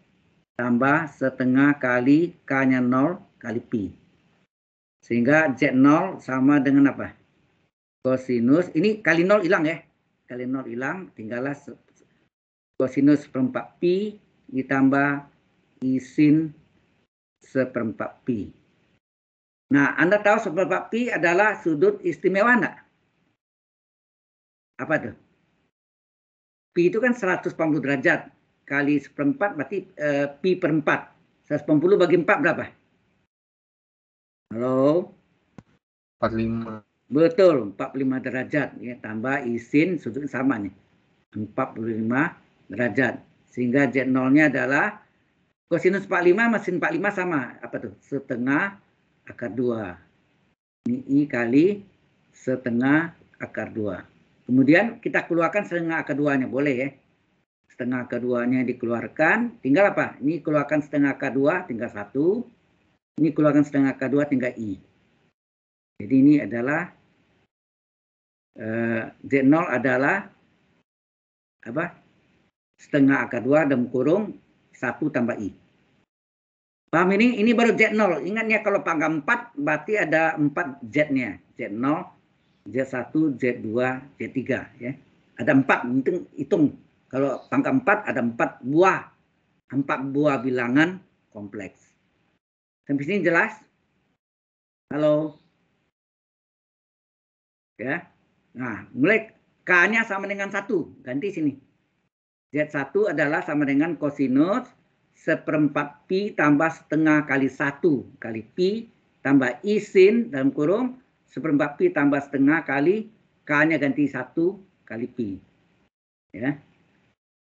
tambah setengah kali K-nya 0 kali pi Sehingga Z0 sama dengan apa? Kosinus. Ini kali 0 hilang ya. Kali 0 hilang, tinggallah kosinus seperempat Pi ditambah isin seperempat pi. Nah, Anda tahu seperempat pi adalah sudut istimewa enggak? Apa tuh? Pi itu kan 180 derajat kali seperempat berarti eh, pi perempat. 4. bagi 4 berapa? Halo? 45. Betul, 45 derajat. Ya, tambah isin sudut sama nih. 45 derajat. Sehingga Z0-nya adalah kosinus 45 mesin 45 sama. Apa tuh? Setengah akar 2. Ini I kali setengah akar 2. Kemudian kita keluarkan setengah akar 2-nya. Boleh ya? setengah keduanya dikeluarkan, tinggal apa? Ini keluarkan setengah K2, tinggal satu. Ini keluarkan setengah K2, tinggal I. Jadi ini adalah eh, Z0 adalah apa? Setengah AK2 dan kurung 1 tambah I. Paham ini? Ini baru Z0. Ingat ya kalau pangkat 4 berarti ada 4 Z-nya. Z0, Z1, Z2, Z3. Ya. Ada 4, hitung kalau pangka 4 ada 4 buah. 4 buah bilangan kompleks. Sampai sini jelas? Halo? Ya. Nah, mulai K-nya sama dengan 1. Ganti sini. Z1 adalah sama dengan kosinus seperempat pi tambah setengah kali satu kali pi tambah i sin dalam kurung seperempat pi tambah setengah kali K-nya ganti satu kali pi. Ya.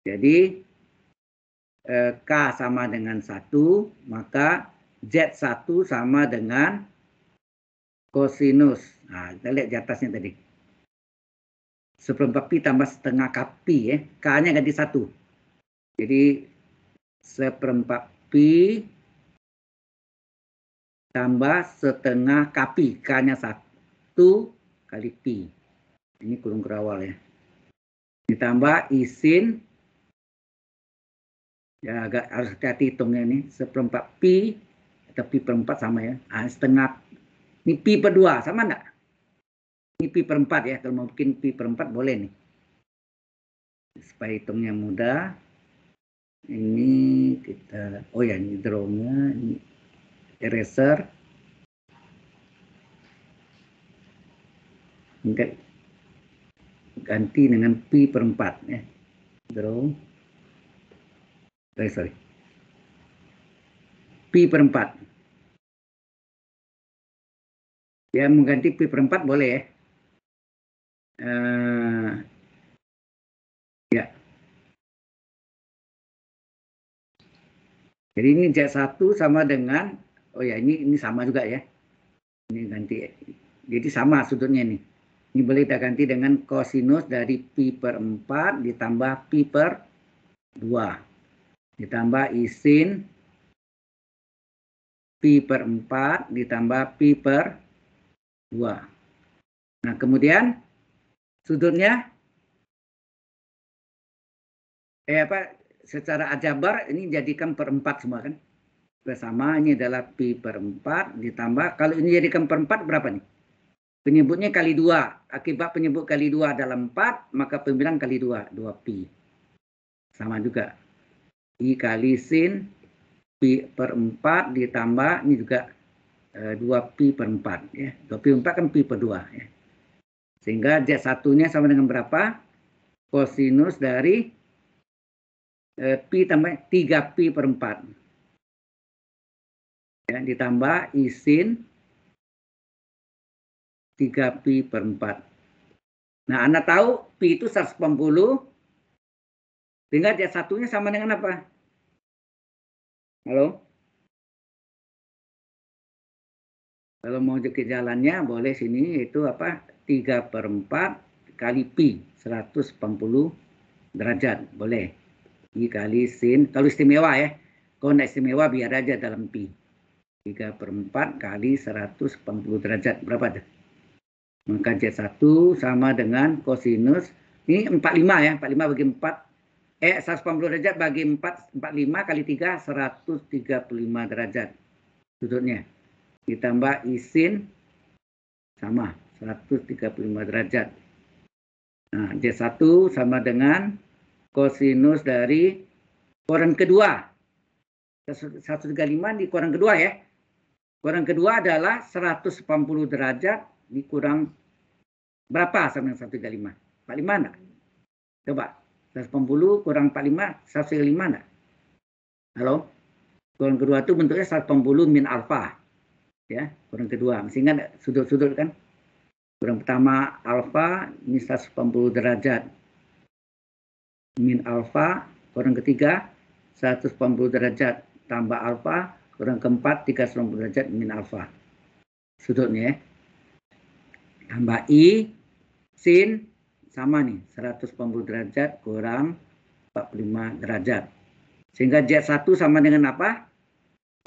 Jadi eh, K sama dengan 1, maka Z1 sama dengan kosinus. Nah, kita lihat di atasnya tadi. Seperempat pi tambah setengah K pi ya. K-nya ganti 1. Jadi seperempat pi tambah setengah K pi. K-nya 1 kali pi. Ini kurung kerawal ya. Ditambah isin ya agak harus hati-hati hitungnya ini seperempat pi atau pi perempat sama ya ah, setengah ini pi per dua sama enggak ini pi perempat ya kalau mungkin pi perempat boleh nih supaya hitungnya mudah ini kita oh ya ini drawnya ini eraser kan ganti dengan pi perempat ya draw sorry, sorry. P per 4. Ya, mengganti P per 4 boleh ya. Uh, ya. Jadi ini Z1 sama dengan, oh ya ini ini sama juga ya. Ini ganti, jadi sama sudutnya nih. Ini boleh kita ganti dengan kosinus dari pi per 4 ditambah pi per 2 ditambah isin pi per 4 ditambah pi per 2. Nah, kemudian sudutnya eh apa secara ajabar ini jadikan per 4 semua kan? Bersama ini adalah pi per 4 ditambah kalau ini jadikan per 4 berapa nih? Penyebutnya kali 2. Akibat penyebut kali 2 adalah 4, maka pembilang kali 2, 2 pi. Sama juga dikali sin pi per 4 ditambah ini juga e, eh, 2 pi per 4 ya. 2 pi 4 kan pi per 2 ya. Sehingga Z satunya sama dengan berapa? Kosinus dari e, pi tambah 3 pi per 4. Ya, ditambah I sin 3 pi per 4. Nah, Anda tahu pi itu 180 sehingga dia satunya sama dengan apa? Halo? Kalau mau ke jalannya boleh sini itu apa? 3 per 4 kali pi 140 derajat. Boleh. I kali sin. Kalau istimewa ya. Kalau tidak istimewa biar aja dalam pi. 3 per 4 kali 140 derajat. Berapa tuh? Maka j 1 sama dengan kosinus. Ini 45 ya. 45 bagi 4 eh 180 derajat bagi 4 45 kali 3 135 derajat sudutnya. Ditambah isin sama 135 derajat. Nah, J1 sama dengan kosinus dari koran kedua. 135 di koran kedua ya. Koran kedua adalah 180 derajat dikurang berapa sama dengan 135? 45 enggak? Coba 180 kurang 45, 135 enggak? Halo? Kurang kedua itu bentuknya 180 min alfa. Ya, kurang kedua. Masih ingat sudut-sudut kan? Kurang pertama alfa, ini 180 derajat. Min alfa, kurang ketiga 180 derajat. Tambah alfa, kurang keempat 390 derajat min alfa. Sudutnya ya. Tambah I, sin, sama nih 140 derajat kurang 45 derajat. Sehingga Z1 sama dengan apa?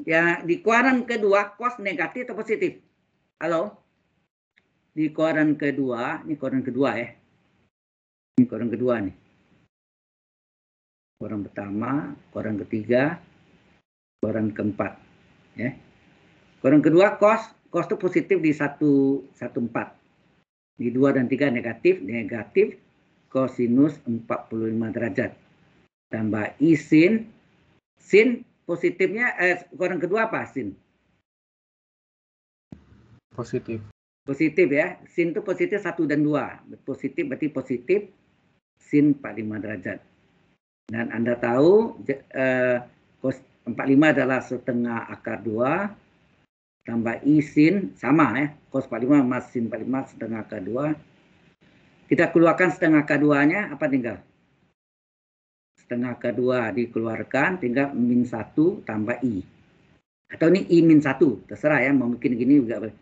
Ya di kuaran kedua kos negatif atau positif? Halo? Di kuaran kedua, ini kuaran kedua ya. Ini kuaran kedua nih. kuaran pertama, kuaran ketiga, kuaran keempat. Ya. kuaran kedua kos kos itu positif di satu satu empat di 2 dan 3 negatif, negatif kosinus 45 derajat. Tambah I sin. Sin positifnya, eh, kurang kedua apa sin? Positif. Positif ya. Sin itu positif 1 dan 2. Positif berarti positif. Sin 45 derajat. Dan Anda tahu, eh, 45 adalah setengah akar 2 tambah I sin sama ya cos 45 mas sin 45 setengah K2 kita keluarkan setengah K2-nya apa tinggal setengah K2 dikeluarkan tinggal min 1 tambah I atau ini I min 1 terserah ya mau bikin gini juga boleh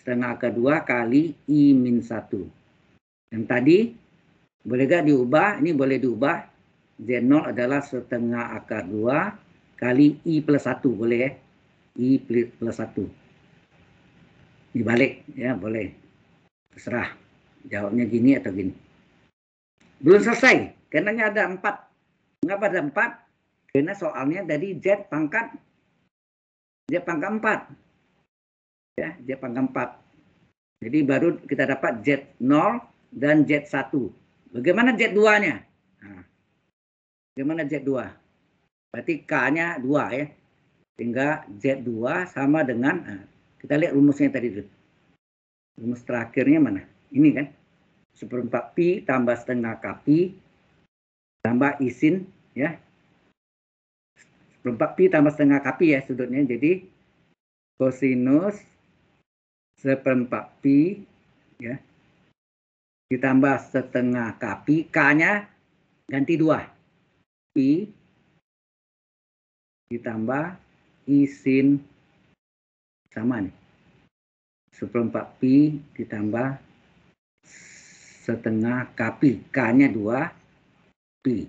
setengah K2 kali I min 1 yang tadi boleh gak diubah ini boleh diubah Z0 adalah setengah akar 2 kali I plus 1 boleh ya I plus 1 dibalik ya boleh terserah jawabnya gini atau gini belum selesai karena ada empat mengapa ada empat karena soalnya dari Z pangkat Z pangkat empat ya Z pangkat empat jadi baru kita dapat Z0 dan Z1 bagaimana Z2 nya nah, bagaimana Z2 berarti K nya 2 ya sehingga Z2 sama dengan nah, kita lihat rumusnya tadi itu Rumus terakhirnya mana? Ini kan. Seperempat pi tambah setengah kapi tambah isin ya. Seperempat pi tambah setengah kapi ya sudutnya. Jadi kosinus seperempat pi ya ditambah setengah kapi k-nya ganti dua pi ditambah isin sama nih seperempat pi ditambah setengah kpi. k nya dua pi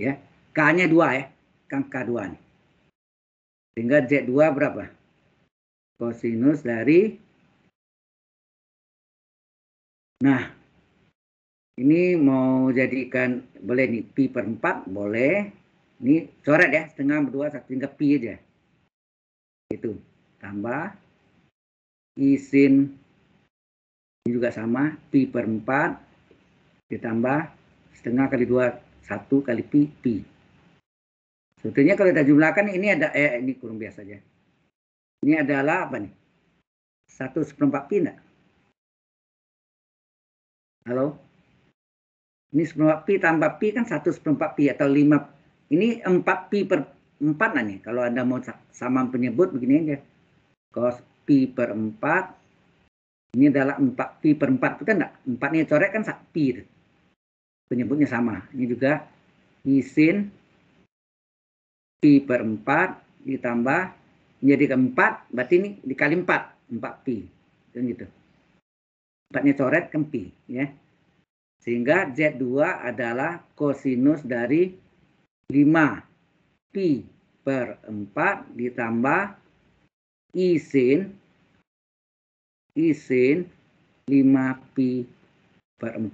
ya k nya dua ya kan k dua nih sehingga z2 berapa kosinus dari nah ini mau jadikan boleh nih pi per 4 boleh ini coret ya setengah berdua satu hingga pi aja itu tambah izin ini juga sama pi per 4 ditambah setengah kali dua satu kali pi pi sebetulnya kalau kita jumlahkan ini ada eh ini kurang biasa aja ini adalah apa nih satu seperempat pi enggak? Halo? Ini seperempat pi tambah pi kan satu seperempat pi atau lima Ini empat pi per 4 nanti. Kalau Anda mau sama penyebut begini aja cos pi per 4. Ini adalah 4 pi per 4. Betul enggak? 4 ini coret kan pi. Penyebutnya sama. Ini juga ini sin pi per 4 ditambah menjadi keempat. Berarti ini dikali 4. 4 pi. Dan gitu. 4-nya coret ke kan pi. Ya. Sehingga Z2 adalah kosinus dari 5 pi per 4 ditambah isin izin 5pi per 4.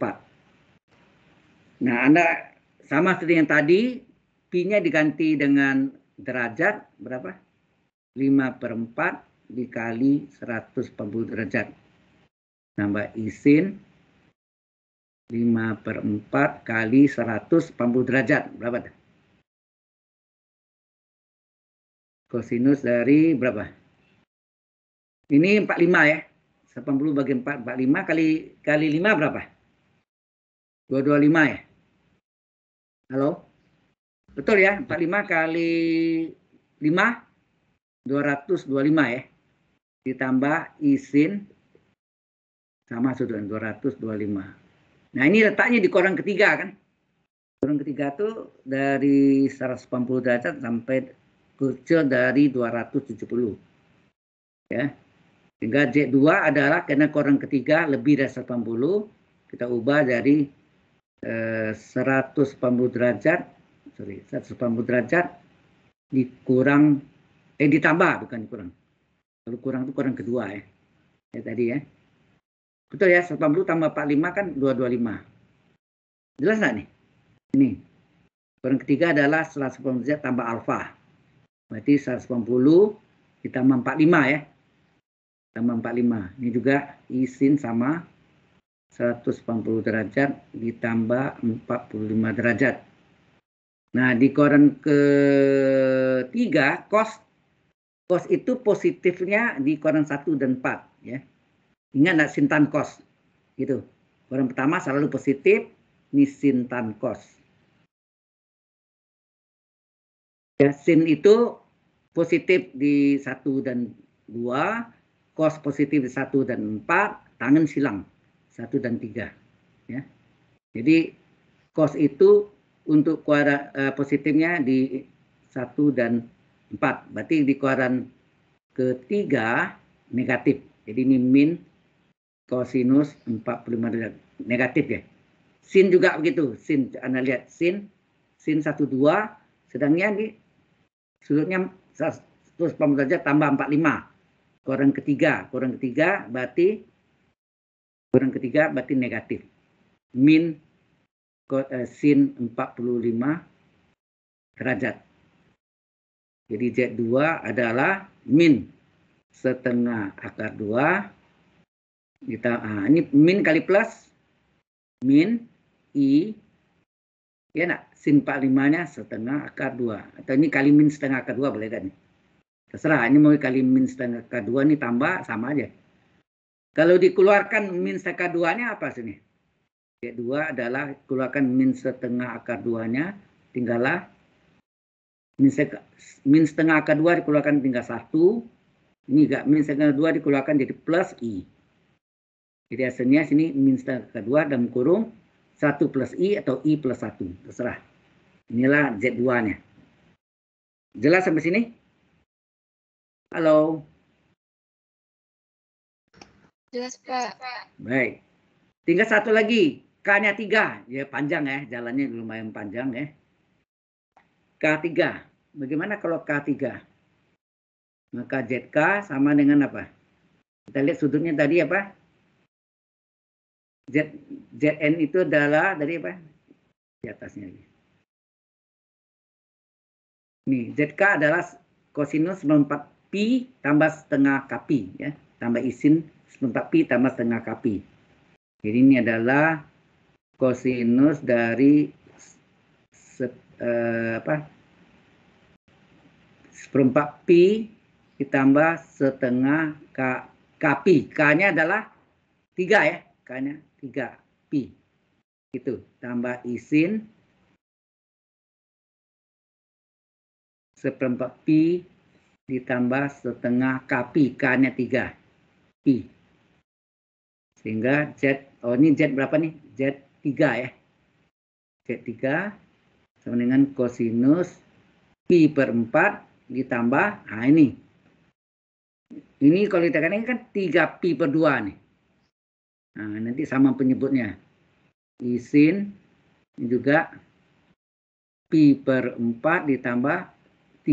Nah, Anda sama seperti yang tadi, pi-nya diganti dengan derajat berapa? 5 per 4 dikali 140 derajat. Nambah isin 5 per 4 kali 140 derajat. Berapa? Kosinus dari berapa? Ini 45 ya. 80 bagi 4, 45 kali kali 5 berapa? 225 ya? Halo? Betul ya, 45 kali 5, 225 ya. Ditambah izin sama sudah 225. Nah ini letaknya di koran ketiga kan. Koran ketiga itu dari 180 derajat sampai kecil dari 270. Ya, sehingga Z2 adalah karena koran ketiga lebih dari 180, kita ubah dari eh, 180 derajat, sorry, 180 derajat dikurang, eh ditambah bukan dikurang. Kalau kurang itu kurang kedua ya. Ya tadi ya. Betul ya, 180 tambah 45 kan 225. Jelas nggak nih? Ini. Kurang ketiga adalah 180 derajat tambah alfa. Berarti 180 ditambah 45 ya sama 45. Ini juga isin sama 180 derajat ditambah 45 derajat. Nah, di koran ketiga, cos cos itu positifnya di koran satu dan empat, Ya. Ingat nggak sintan cos? Gitu. Koran pertama selalu positif, ini sintan cos. Ya, sin itu positif di satu dan dua kos positif 1 dan 4, tangan silang 1 dan 3. Ya. Jadi kos itu untuk kuadra, uh, eh, positifnya di 1 dan 4. Berarti di kuadran ketiga negatif. Jadi ini min kosinus 45 derajat. Negatif ya. Sin juga begitu. Sin, Anda lihat sin. Sin 1, 2. Sedangnya di sudutnya 180 derajat tambah 45. Koran ketiga, koran ketiga berarti koran ketiga berarti negatif. Min eh, sin 45 derajat. Jadi Z2 adalah min setengah akar 2. Kita, ah, ini min kali plus. Min I. Ya nak? Sin 45-nya setengah akar 2. Atau ini kali min setengah akar 2 boleh kan? Terserah, ini mau kali min setengah K2 ini tambah sama aja. Kalau dikeluarkan min setengah K2-nya apa sini? K2 adalah keluarkan min setengah K2-nya, tinggallah min, setengah, min setengah K2 dikeluarkan tinggal 1. Ini enggak, min setengah K2 dikeluarkan jadi plus I. Jadi hasilnya sini min setengah K2 dalam kurung 1 plus I atau I plus 1, terserah. Inilah Z2-nya. Jelas sampai sini? Halo. Jelas, Pak. Baik. Tinggal satu lagi. K-nya tiga. Ya, panjang ya. Jalannya lumayan panjang ya. K3. Bagaimana kalau K3? Maka ZK sama dengan apa? Kita lihat sudutnya tadi apa? Z, ZN itu adalah dari apa? Di atasnya lagi. Nih, ZK adalah kosinus 94 pi tambah setengah kapi ya tambah isin sebentar pi tambah setengah kapi jadi ini adalah kosinus dari se, uh, eh, apa seperempat pi ditambah setengah k kapi k-nya adalah tiga ya k-nya tiga pi itu tambah isin seperempat pi ditambah setengah KP, K-nya 3, I. Sehingga Z, oh ini Z berapa nih? z tiga ya. z tiga sama dengan kosinus Pi per empat ditambah, nah ini. Ini kalau kan ini kan 3 Pi per 2 nih. Nah, nanti sama penyebutnya. Isin juga Pi per empat ditambah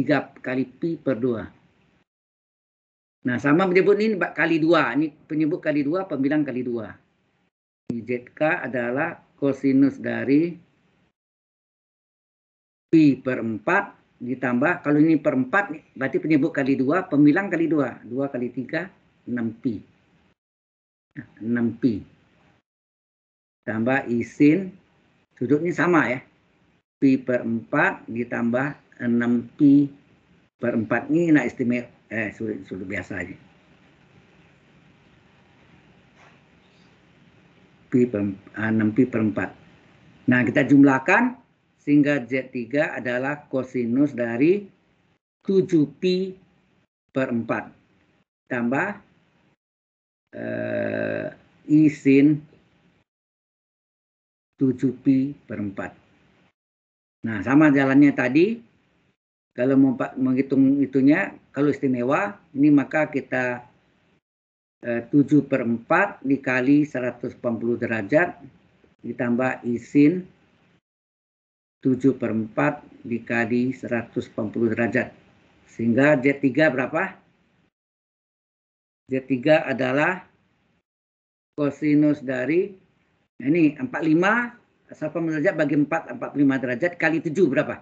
3 kali P per 2. Nah, sama penyebut ini kali 2. Ini penyebut kali 2, pembilang kali 2. ZK adalah kosinus dari P per 4 ditambah, kalau ini per 4, berarti penyebut kali 2, pembilang kali 2. 2 kali 3, 6 P. Nah, 6 Pi. Tambah isin, sudutnya sama ya. P per 4 ditambah 6 pi per 4 ini nak estimate eh sudah, sudah biasa aja. Pi per, uh, 6 pi per 4. Nah, kita jumlahkan sehingga Z3 adalah kosinus dari 7 pi per 4 tambah uh, I sin 7 pi per 4. Nah, sama jalannya tadi kalau menghitung itunya, kalau istimewa, ini maka kita eh, 7 per 4 dikali 180 derajat, ditambah isin 7 per 4 dikali 180 derajat. Sehingga Z3 berapa? Z3 adalah kosinus dari ini 45 180 derajat bagi 4 45 derajat kali 7 berapa?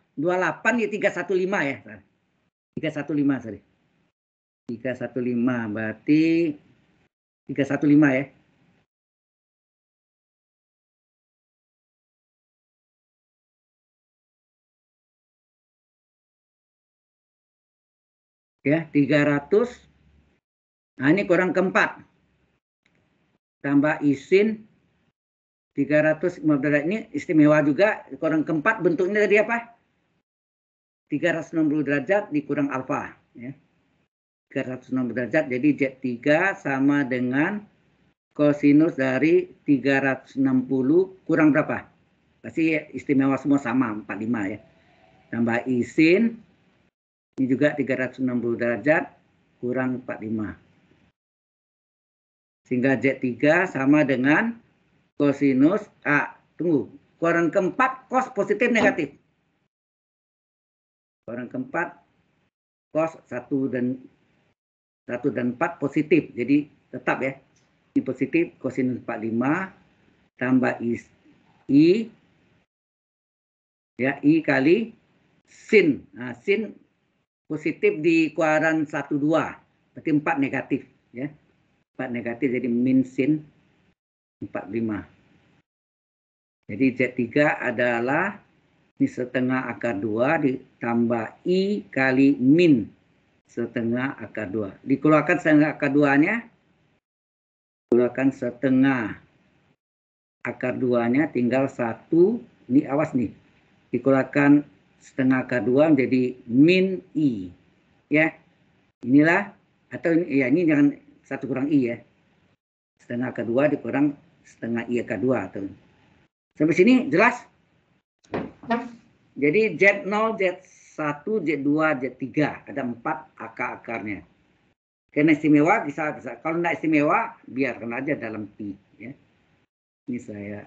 28 ya 315 ya. 315 sorry. 315 berarti 315 ya. ya 300 nah ini kurang keempat tambah isin 300 ini istimewa juga kurang keempat bentuknya tadi apa 360 derajat dikurang alfa. Ya. 360 derajat, jadi Z3 sama dengan kosinus dari 360 kurang berapa? Pasti istimewa semua sama, 45 ya. Tambah isin, ini juga 360 derajat, kurang 45. Sehingga Z3 sama dengan kosinus A. Tunggu, kurang keempat, kos positif negatif. Orang keempat kos 1 dan 1 dan 4 positif. Jadi tetap ya. Ini positif kosinus 45 tambah I, I ya I kali sin. Nah, sin positif di kuaran 1 2. Berarti 4 negatif ya. 4 negatif jadi min sin 45. Jadi Z3 adalah di setengah akar 2 ditambah I kali min setengah akar 2. Dikeluarkan setengah akar 2-nya. Keluarkan setengah akar 2-nya tinggal 1. Ini awas nih. Dikeluarkan setengah akar 2 menjadi min I. Ya. Inilah atau ya ini jangan satu kurang I ya. Setengah akar 2 dikurang setengah I akar 2. Tuh. Sampai sini jelas? Jadi Z0, Z1, Z2, Z3. Ada empat akar-akarnya. Karena istimewa bisa, bisa. Kalau tidak istimewa, biarkan aja dalam pi. Ya. Ini saya.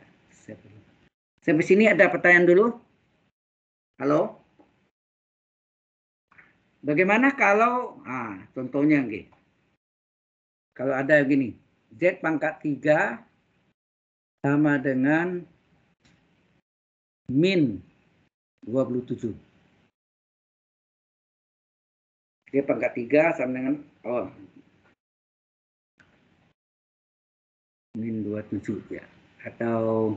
Sampai sini ada pertanyaan dulu? Halo? Bagaimana kalau, ah, contohnya gini. Kalau ada gini Z pangkat 3 sama dengan min 27. Dia pangkat 3 sama dengan oh. Min 27 ya. Atau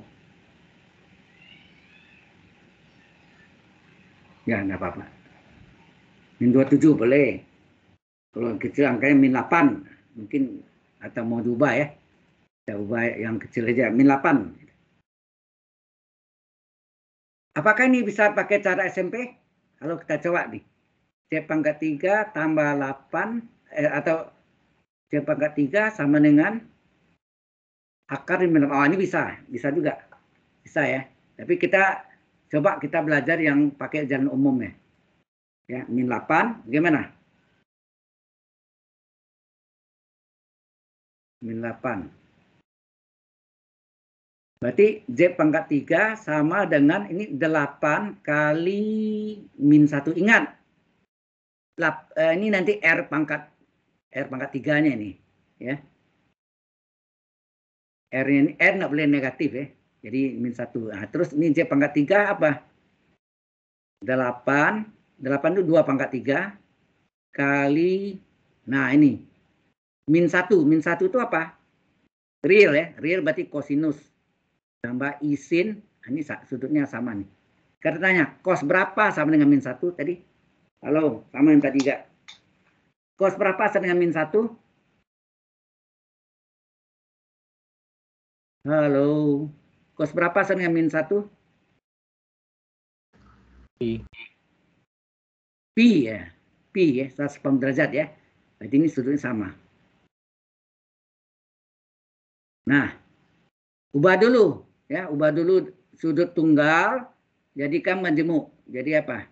Ya, enggak apa-apa. Min 27 boleh. Kalau kecil angkanya min 8. Mungkin atau mau diubah ya. Kita ubah yang kecil aja min 8. Apakah ini bisa pakai cara SMP? Kalau kita coba nih. C pangkat 3 tambah 8 eh, atau C pangkat 3 sama dengan akar 5. Oh, ini bisa. Bisa juga. Bisa ya. Tapi kita coba kita belajar yang pakai jalan umum ya. Ya, min 8 gimana? Min 8. Berarti Z pangkat 3 sama dengan ini 8 kali min 1. Ingat, lap, eh, ini nanti R pangkat R pangkat 3-nya ini. Ya. R ini R nggak boleh negatif ya. Jadi min 1. Nah, terus ini Z pangkat 3 apa? 8. 8 itu 2 pangkat 3 kali. Nah ini. Min 1. Min 1 itu apa? Real ya. Real berarti kosinus tambah isin ah, ini sudutnya sama nih kita tanya kos berapa sama dengan min satu tadi halo sama yang tadi enggak kos berapa sama dengan min satu halo kos berapa sama dengan min satu pi pi ya pi ya 180 derajat ya berarti ini sudutnya sama nah ubah dulu ya ubah dulu sudut tunggal jadikan majemuk jadi apa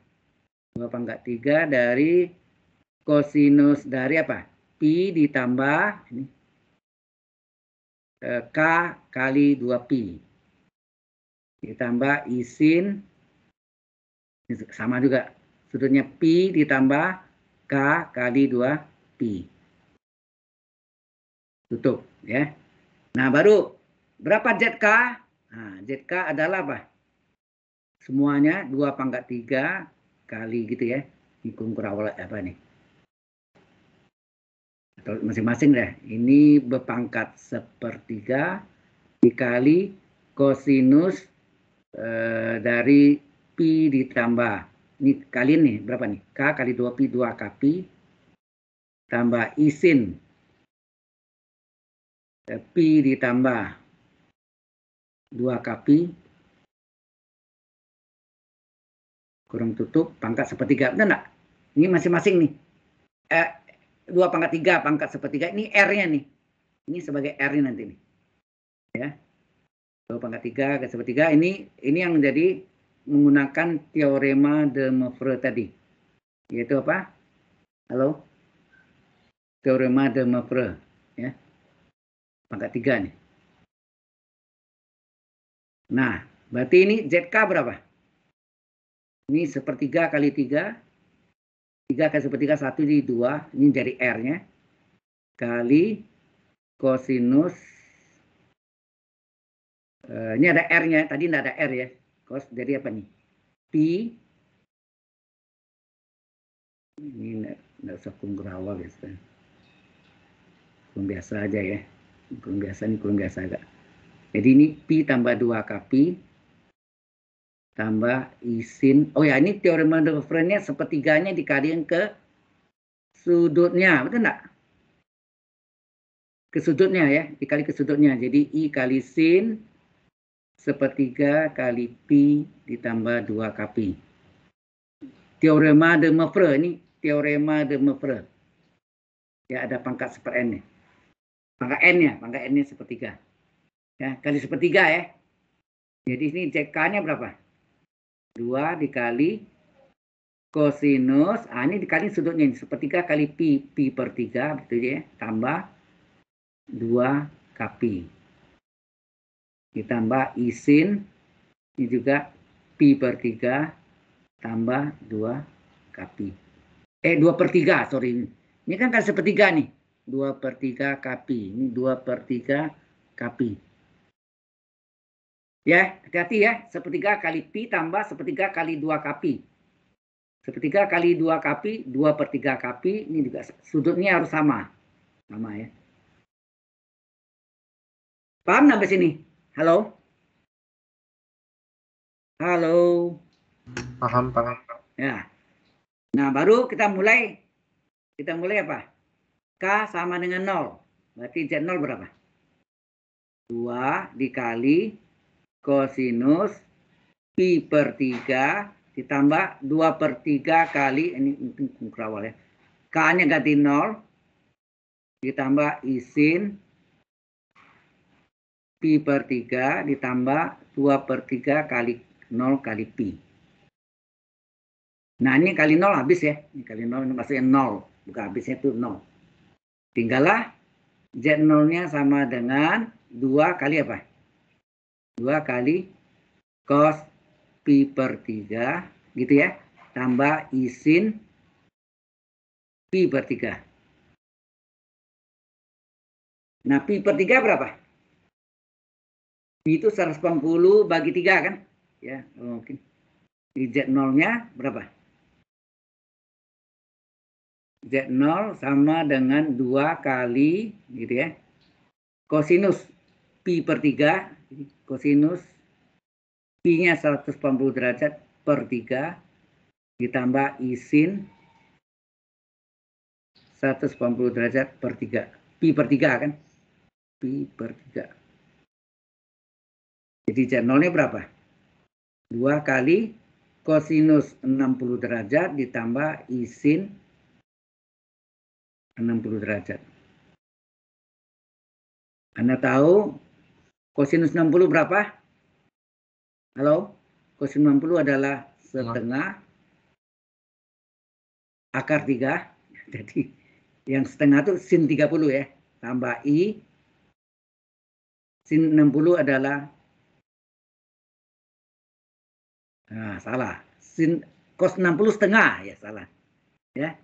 dua pangkat tiga dari kosinus dari apa pi ditambah ini eh, k kali dua pi ditambah isin sama juga sudutnya pi ditambah k kali dua pi tutup ya nah baru berapa jet k? Nah, ZK adalah apa? Semuanya 2 pangkat 3 kali gitu ya. Nikung kurawal apa nih? Atau masing-masing deh. Ini berpangkat sepertiga dikali kosinus e, dari pi ditambah. Ini kalian nih berapa nih? K kali 2 pi 2 pi tambah isin. Eh, pi ditambah dua kaki kurung tutup pangkat sepertiga benar enggak? ini masing-masing nih eh, dua pangkat tiga pangkat sepertiga ini R-nya nih ini sebagai R-nya nanti nih ya dua pangkat tiga ke sepertiga ini ini yang menjadi menggunakan teorema de Moivre tadi yaitu apa halo teorema de Moivre ya pangkat tiga nih Nah, berarti ini ZK berapa? Ini sepertiga kali tiga. Tiga kali sepertiga satu di dua. Ini jadi R-nya. Kali kosinus. Uh, ini ada R-nya. Tadi tidak ada R ya. Kos dari apa nih? Pi. Ini tidak usah kurung gerawal ya. Kurung biasa aja ya. Kurung biasa ini kurung biasa agak. Jadi ini Pi tambah 2K Pi tambah isin. Oh ya, ini teorema de nya sepertiganya dikalikan ke sudutnya, betul enggak? Ke sudutnya ya, dikali ke sudutnya. Jadi I kali sin sepertiga kali pi ditambah 2 kpi. Teorema de Lefebvre ini teorema de Lefebvre. Ya ada pangkat seper n-nya. Pangkat n-nya, pangkat n-nya sepertiga ya kali sepertiga ya jadi ini ck nya berapa dua dikali kosinus ah ini dikali sudutnya ini sepertiga kali pi pi per tiga betul ya tambah dua kpi ditambah isin ini juga pi per tiga tambah dua kpi eh dua per tiga sorry ini kan kali sepertiga nih dua per tiga kpi ini dua per tiga kpi Ya, hati-hati ya. Sepertiga kali pi tambah sepertiga kali dua kapi. Sepertiga kali dua kapi, dua per tiga kapi. Ini juga sudutnya harus sama. Sama ya. Paham sampai sini? Halo? Halo? Paham, paham. Ya. Nah, baru kita mulai. Kita mulai apa? K sama dengan 0. Berarti Z0 berapa? 2 dikali kosinus pi per 3 ditambah 2 per 3 kali, ini mungkin kerawal ya, K-nya ganti 0, ditambah isin pi per 3 ditambah 2 per 3 kali 0 kali pi. Nah ini kali 0 habis ya, ini kali 0 ini maksudnya 0, bukan habisnya itu 0. Tinggallah Z0-nya sama dengan 2 kali apa? 2 kali cos pi per 3 gitu ya. Tambah isin pi per 3. Nah, pi per 3 berapa? Pi itu 180 bagi 3 kan? Ya, mungkin. Di Z0-nya berapa? Z0 sama dengan 2 kali gitu ya. Kosinus pi per 3 kosinus pi-nya 180 derajat per 3 ditambah isin sin 180 derajat per 3 pi per 3 kan pi per 3 jadi channelnya berapa 2 kali kosinus 60 derajat ditambah isin 60 derajat Anda tahu Kosinus 60 berapa? Halo? Kosinus 60 adalah setengah akar 3. <laughs> Jadi yang setengah itu sin 30 ya. Tambah I. Sin 60 adalah Nah, salah. Sin cos 60 setengah ya salah. Ya.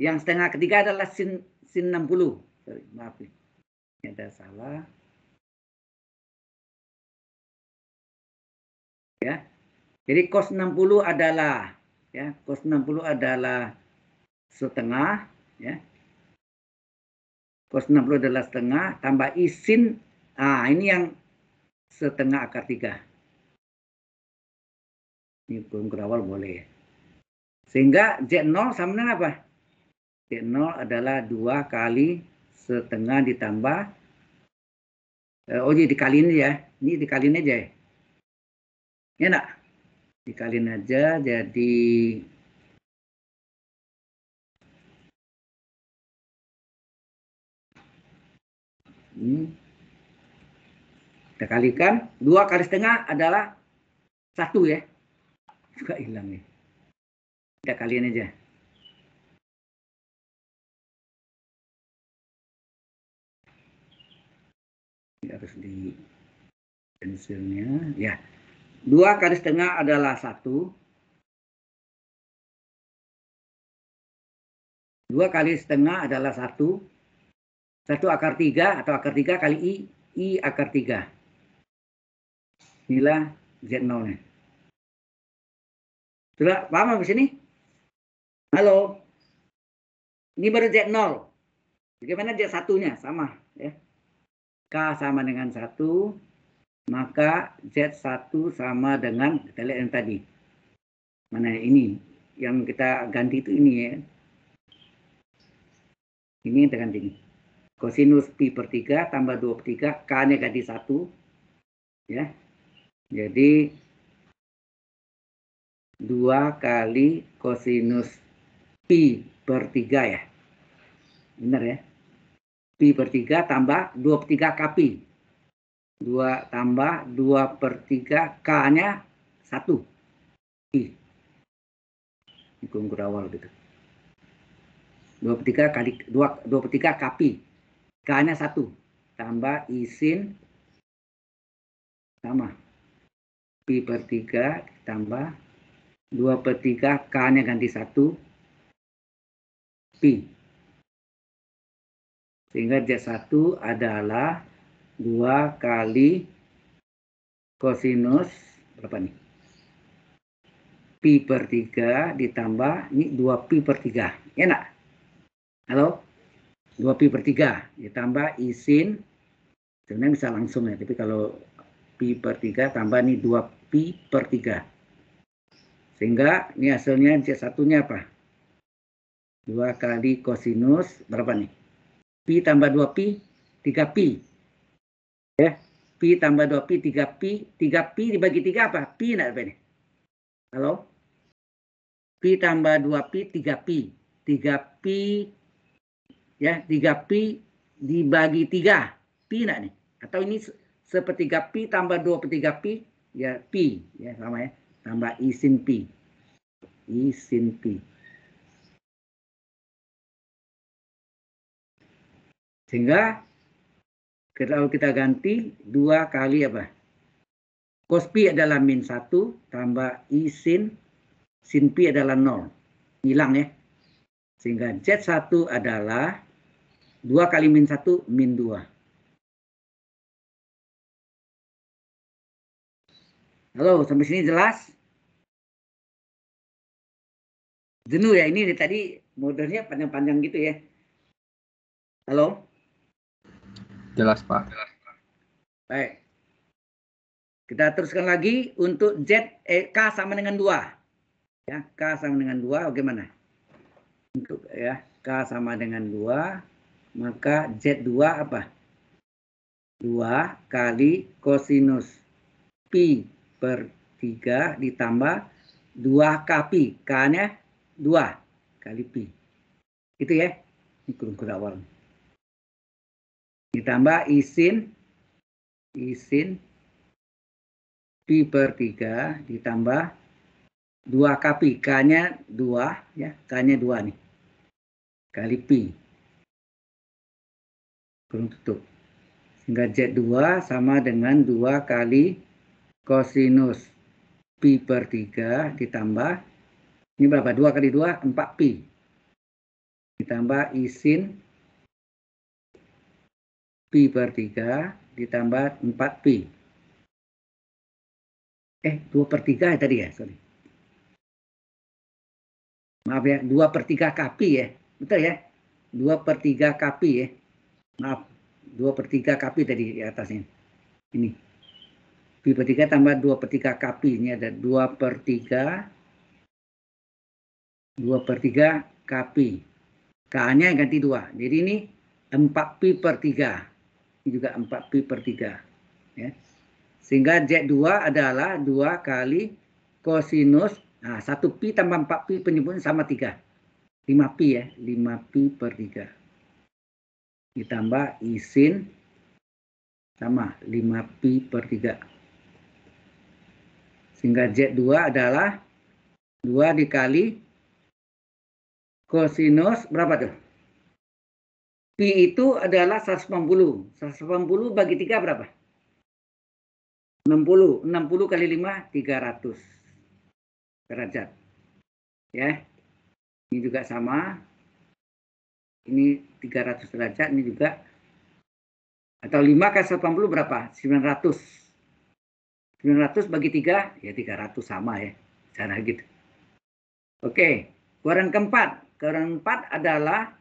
Yang setengah ketiga adalah sin sin 60. Sorry, maaf. Ini ada salah. ya. Jadi cos 60 adalah ya, cos 60 adalah setengah ya. Cos 60 adalah setengah tambah isin ah ini yang setengah akar 3. Ini belum kerawal boleh ya. Sehingga Z0 sama dengan apa? Z0 adalah 2 kali setengah ditambah. Eh, oh, jadi dikaliin ya. Ini dikaliin aja ya enak ya dikalin aja jadi hmm. kita kalikan dua kali setengah adalah satu ya juga hilang nih kita kalian aja ini harus di pensilnya ya Dua garis tengah adalah satu. Dua kali setengah adalah satu. Satu akar tiga atau akar tiga kali I. I akar tiga. Inilah z nolnya. Sudah paham sampai sini? Halo? Ini baru z nol. Bagaimana z satunya? nya Sama. ya. K sama dengan satu maka Z1 sama dengan kita lihat yang tadi. Mana ini? Yang kita ganti itu ini ya. Ini kita ganti ini. Kosinus pi per 3 tambah 2 per 3, K-nya ganti 1. Ya. Jadi 2 kali kosinus pi per 3 ya. Benar ya. Pi per 3 tambah 2 per 3 K pi. 2 tambah 2 per 3 K-nya 1. I. Hitung kurawal gitu. 2 per 3 kali 2, 2 per 3 kapi. K-nya 1. Tambah isin sama. Pi per 3 tambah 2 per 3 K-nya ganti 1. Pi. Sehingga J1 adalah 2 kali kosinus berapa nih? Pi per 3 ditambah ini 2 pi per 3. Enak? Halo? 2 pi per 3 ditambah isin. Sebenarnya bisa langsung ya, tapi kalau pi per 3 tambah ini 2 pi per 3. Sehingga ini hasilnya C1 nya apa? 2 kali kosinus berapa nih? Pi tambah 2 pi, 3 pi Ya. Pi tambah 2Pi, 3Pi. 3Pi dibagi 3 apa? Pi enggak apa ini? Halo? Pi tambah 2Pi, 3Pi. 3Pi, ya 3Pi dibagi 3. Pi enggak nih? Atau ini sepertiga Pi tambah 2 per 3 Pi, ya Pi. Ya, sama ya. Tambah I sin Pi. I sin Pi. Sehingga Lalu oh, kita ganti dua kali apa? Cos P adalah min 1 tambah I sin. Sin P adalah 0. Hilang ya. Sehingga Z1 adalah 2 kali min 1 min 2. Halo, sampai sini jelas? Jenuh ya, ini tadi modelnya panjang-panjang gitu ya. Halo? Jelas, Pak. Baik. Kita teruskan lagi untuk Z eh, K sama dengan dua Ya, K sama dengan dua bagaimana? Untuk ya, K sama dengan dua maka z dua apa? dua kali kosinus pi per 3 ditambah dua K pi. K-nya 2 kali pi. Itu ya. Ini kurung awal. Ditambah isin, isin pi per tiga ditambah 2 kpi. K-nya 2, ya, K-nya 2 nih. Kali pi. Kurung tutup. Sehingga Z2 sama dengan dua kali kosinus pi per tiga ditambah ini berapa? dua kali dua empat pi. Ditambah isin Pi eh, per 3 ditambah 4 Pi. Eh, 2 per 3 ya tadi ya, sorry. Maaf ya, 2 per 3 KP ya. Betul ya? 2 per 3 KP ya. Maaf, 2 per 3 KP tadi di atasnya. Ini. Pi per 3 tambah 2 per 3 KP. Ini ada 2 per 3. 2 per 3 KP. K-nya ganti 2. Jadi ini 4 pi per 3 juga 4 pi per 3. Ya. Sehingga Z2 adalah 2 kali kosinus, nah 1 pi tambah 4 pi penyebutan sama 3. 5 pi ya, 5 pi per 3. Ditambah isin sama 5 pi per 3. Sehingga Z2 adalah 2 dikali kosinus berapa tuh? Pi itu adalah 180. 180 bagi 3 berapa? 60. 60 kali 5, 300 derajat. Ya. Ini juga sama. Ini 300 derajat, ini juga. Atau 5 kali 180 berapa? 900. 900 bagi 3, ya 300 sama ya. Cara gitu. Oke, keluaran keempat. Keluaran keempat adalah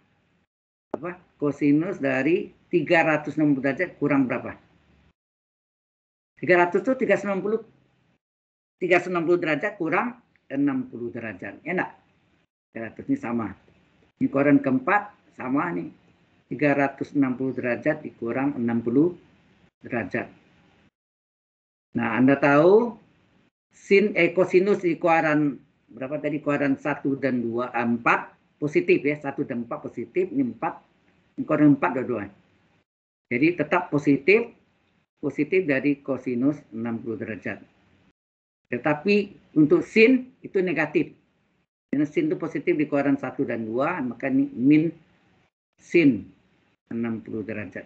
apa kosinus dari 360 derajat kurang berapa? 300 itu 390 360 derajat kurang 60 derajat. Ya Enak. 300 ini sama. Ini koran keempat sama nih. 360 derajat dikurang 60 derajat. Nah, Anda tahu sin eh, kosinus di kuaran berapa tadi kuaran 1 dan 2 4 eh, positif ya, 1 dan 4 positif, ini 4 Korinus 4 dua-dua. Jadi tetap positif, positif dari kosinus 60 derajat. Tetapi untuk sin itu negatif. Karena sin itu positif di koran 1 dan 2, maka ini min sin 60 derajat.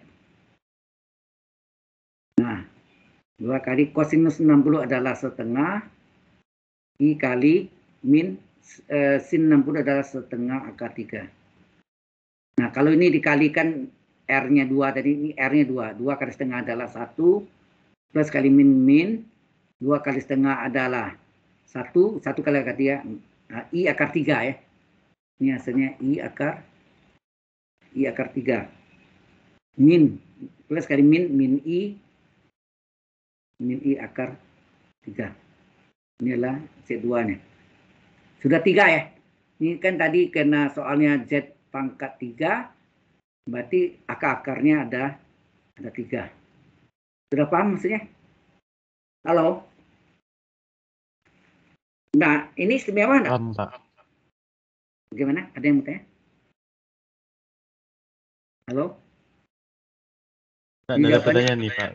Nah, dua kali kosinus 60 adalah setengah, i kali min eh, sin 60 adalah setengah akar 3. Nah, kalau ini dikalikan R-nya 2 tadi, ini R-nya 2. 2 kali setengah adalah 1, plus kali min min, 2 kali setengah adalah 1, 1 kali akar 3, nah, I akar 3 ya. Ini hasilnya I akar, I akar 3. Min, plus kali min, min I, min I akar 3. Ini adalah C2 nya. Sudah 3 ya. Ini kan tadi karena soalnya Z pangkat 3, berarti akar-akarnya ada ada 3. Sudah paham maksudnya? Halo? Nah, ini istimewa enggak? Paham, Pak. Gimana? Ada yang mau tanya? Halo? Tidak ada pertanyaan nih, Pak.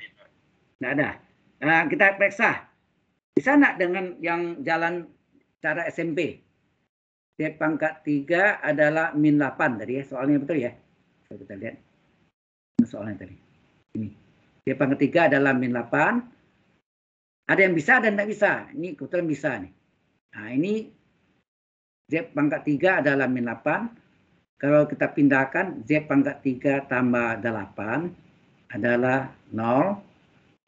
Tidak ada. Nah, kita periksa. Bisa enggak dengan yang jalan cara SMP? X pangkat 3 adalah min 8 tadi ya. Soalnya betul ya. Coba kita lihat. Soalnya tadi. Ini. X pangkat 3 adalah min 8. Ada yang bisa dan tidak bisa. Ini kebetulan bisa nih. Nah ini Z pangkat 3 adalah min 8. Kalau kita pindahkan Z pangkat 3 tambah 8 adalah 0.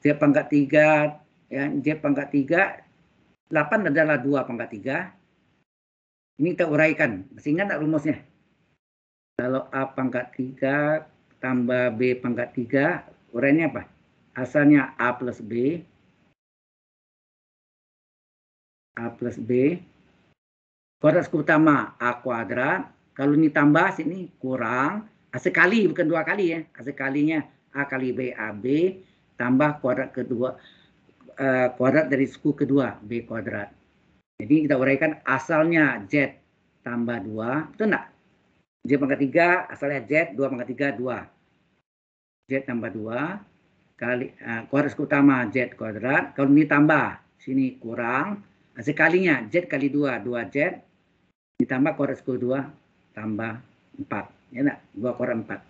Z pangkat 3 ya, Z pangkat 3 8 adalah 2 pangkat 3 ini kita uraikan. Masih ingat tak rumusnya? Kalau A pangkat 3 tambah B pangkat 3, urainya apa? Asalnya A plus B. A plus B. Kuadrat pertama A kuadrat. Kalau ini tambah, sini kurang. A sekali, bukan dua kali ya. A sekalinya A kali B, AB. Tambah kuadrat kedua. Uh, kuadrat dari suku kedua, B kuadrat jadi kita uraikan asalnya Z tambah 2, itu enggak? Z pangkat 3, asalnya Z, 2 pangkat 3, 2. Z tambah 2, kali, uh, eh, kuadrat utama Z kuadrat, kalau ini tambah, sini kurang, nah, sekalinya Z kali 2, 2Z, ditambah ya kuadrat 2, tambah 4. Ya enggak? 2 kuadrat 4.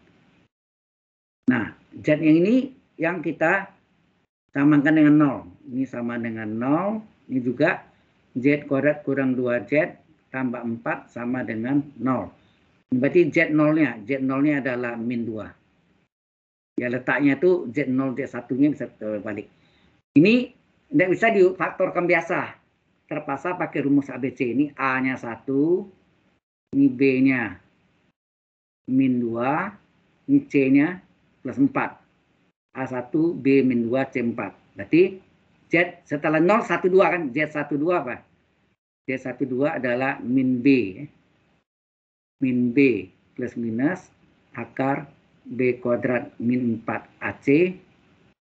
Nah, Z yang ini yang kita samakan dengan 0. Ini sama dengan 0, ini juga Z kuadrat kurang 2Z tambah 4 sama dengan 0. Berarti Z 0-nya, Z 0-nya adalah min 2. Ya letaknya itu Z0, Z1-nya bisa terbalik. Ini tidak bisa difaktorkan biasa. Terpaksa pakai rumus ABC. Ini A-nya 1, ini B-nya min 2, ini C-nya plus 4. A1, B min 2, C4. Berarti Z setelah 0, 1, 2 kan? z 1, 2 apa? z 1, 2 adalah min B. Min B plus minus akar B kuadrat min 4 AC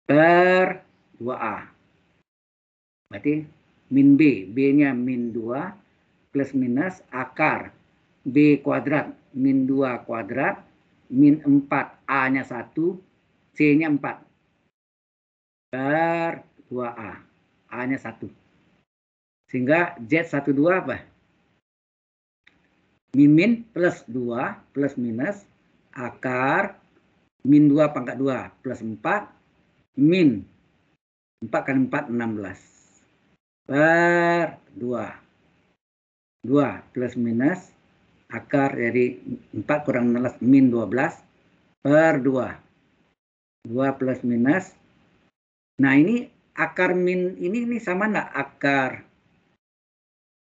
per 2A. Berarti min B, B-nya min 2 plus minus akar B kuadrat min 2 kuadrat min 4 A-nya 1 C-nya 4 per 2A. 2A. A-nya 1. Sehingga Z12 apa? Mimin plus 2 plus minus akar min 2 pangkat 2 plus 4 min 4 kali 4 16 per 2 2 plus minus akar dari 4 kurang 16 min 12 per 2 2 plus minus nah ini akar min ini ini sama enggak akar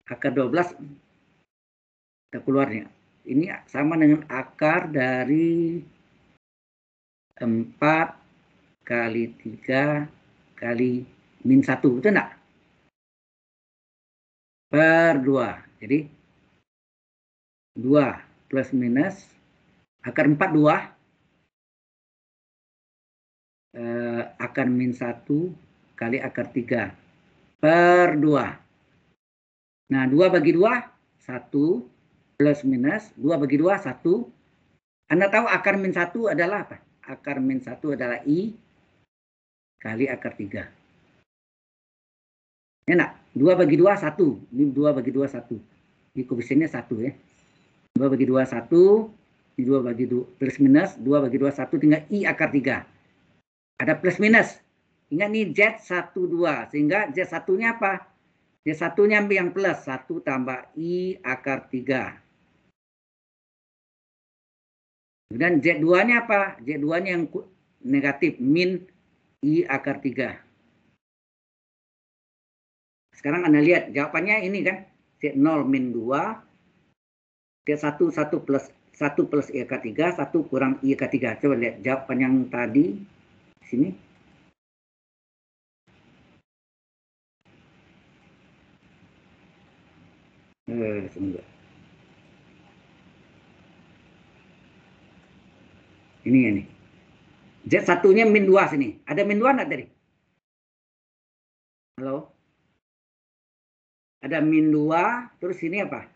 akar 12 kita keluarnya ini sama dengan akar dari 4 kali 3 kali min 1 itu enggak per 2 jadi 2 plus minus akar 4 2 eh, akar min 1 kali akar 3 per 2. Nah, 2 bagi 2, 1 plus minus 2 bagi 2, 1. Anda tahu akar min 1 adalah apa? Akar min 1 adalah I kali akar 3. Enak. 2 bagi 2, 1. Ini 2 bagi 2, 1. Ini koefisiennya 1 ya. 2 bagi 2, 1. Ini 2 bagi 2, plus minus. 2 bagi 2, 1. Tinggal I akar 3. Ada plus minus. Ingat nih Z 12 sehingga Z 1 nya apa? Z 1 nya yang plus 1 tambah I akar 3. Kemudian Z2-nya apa? Z2-nya yang negatif min I akar 3. Sekarang Anda lihat jawabannya ini kan. Z0 min 2. Z1 1 plus 1 plus I akar 3. 1 kurang I akar 3. Coba lihat jawaban yang tadi. sini. Ini ini. z satunya min dua sini. Ada min dua nggak tadi? Halo? Ada min dua, terus ini apa?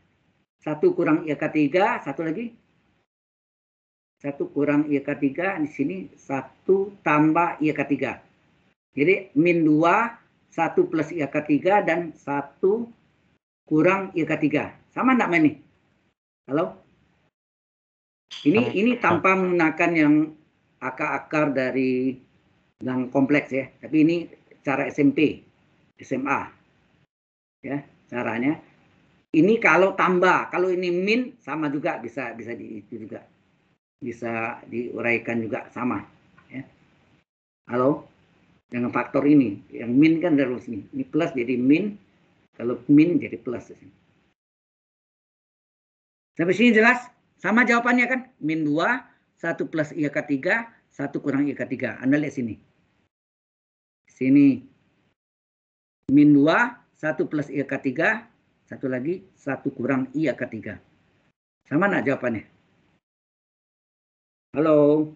Satu kurang IK3, satu lagi? Satu kurang IK3, di sini satu tambah IK3. Jadi min dua, satu plus IK3, dan satu kurang IK3. Sama enggak main nih? Halo? Ini Sama. ini tanpa menggunakan yang akar-akar dari yang kompleks ya, tapi ini cara SMP, SMA. Ya, caranya. Ini kalau tambah, kalau ini min sama juga bisa bisa di itu juga. Bisa diuraikan juga sama, ya. Halo? Dengan faktor ini, yang min kan dari sini. Ini plus jadi min kalau min jadi plus Sampai sini jelas? Sama jawabannya kan? Min 2, 1 plus IK3, 1 kurang IK3. Anda lihat sini. Sini. Min 2, 1 plus IK3, 1 lagi, 1 kurang IK3. Sama nak jawabannya? Halo?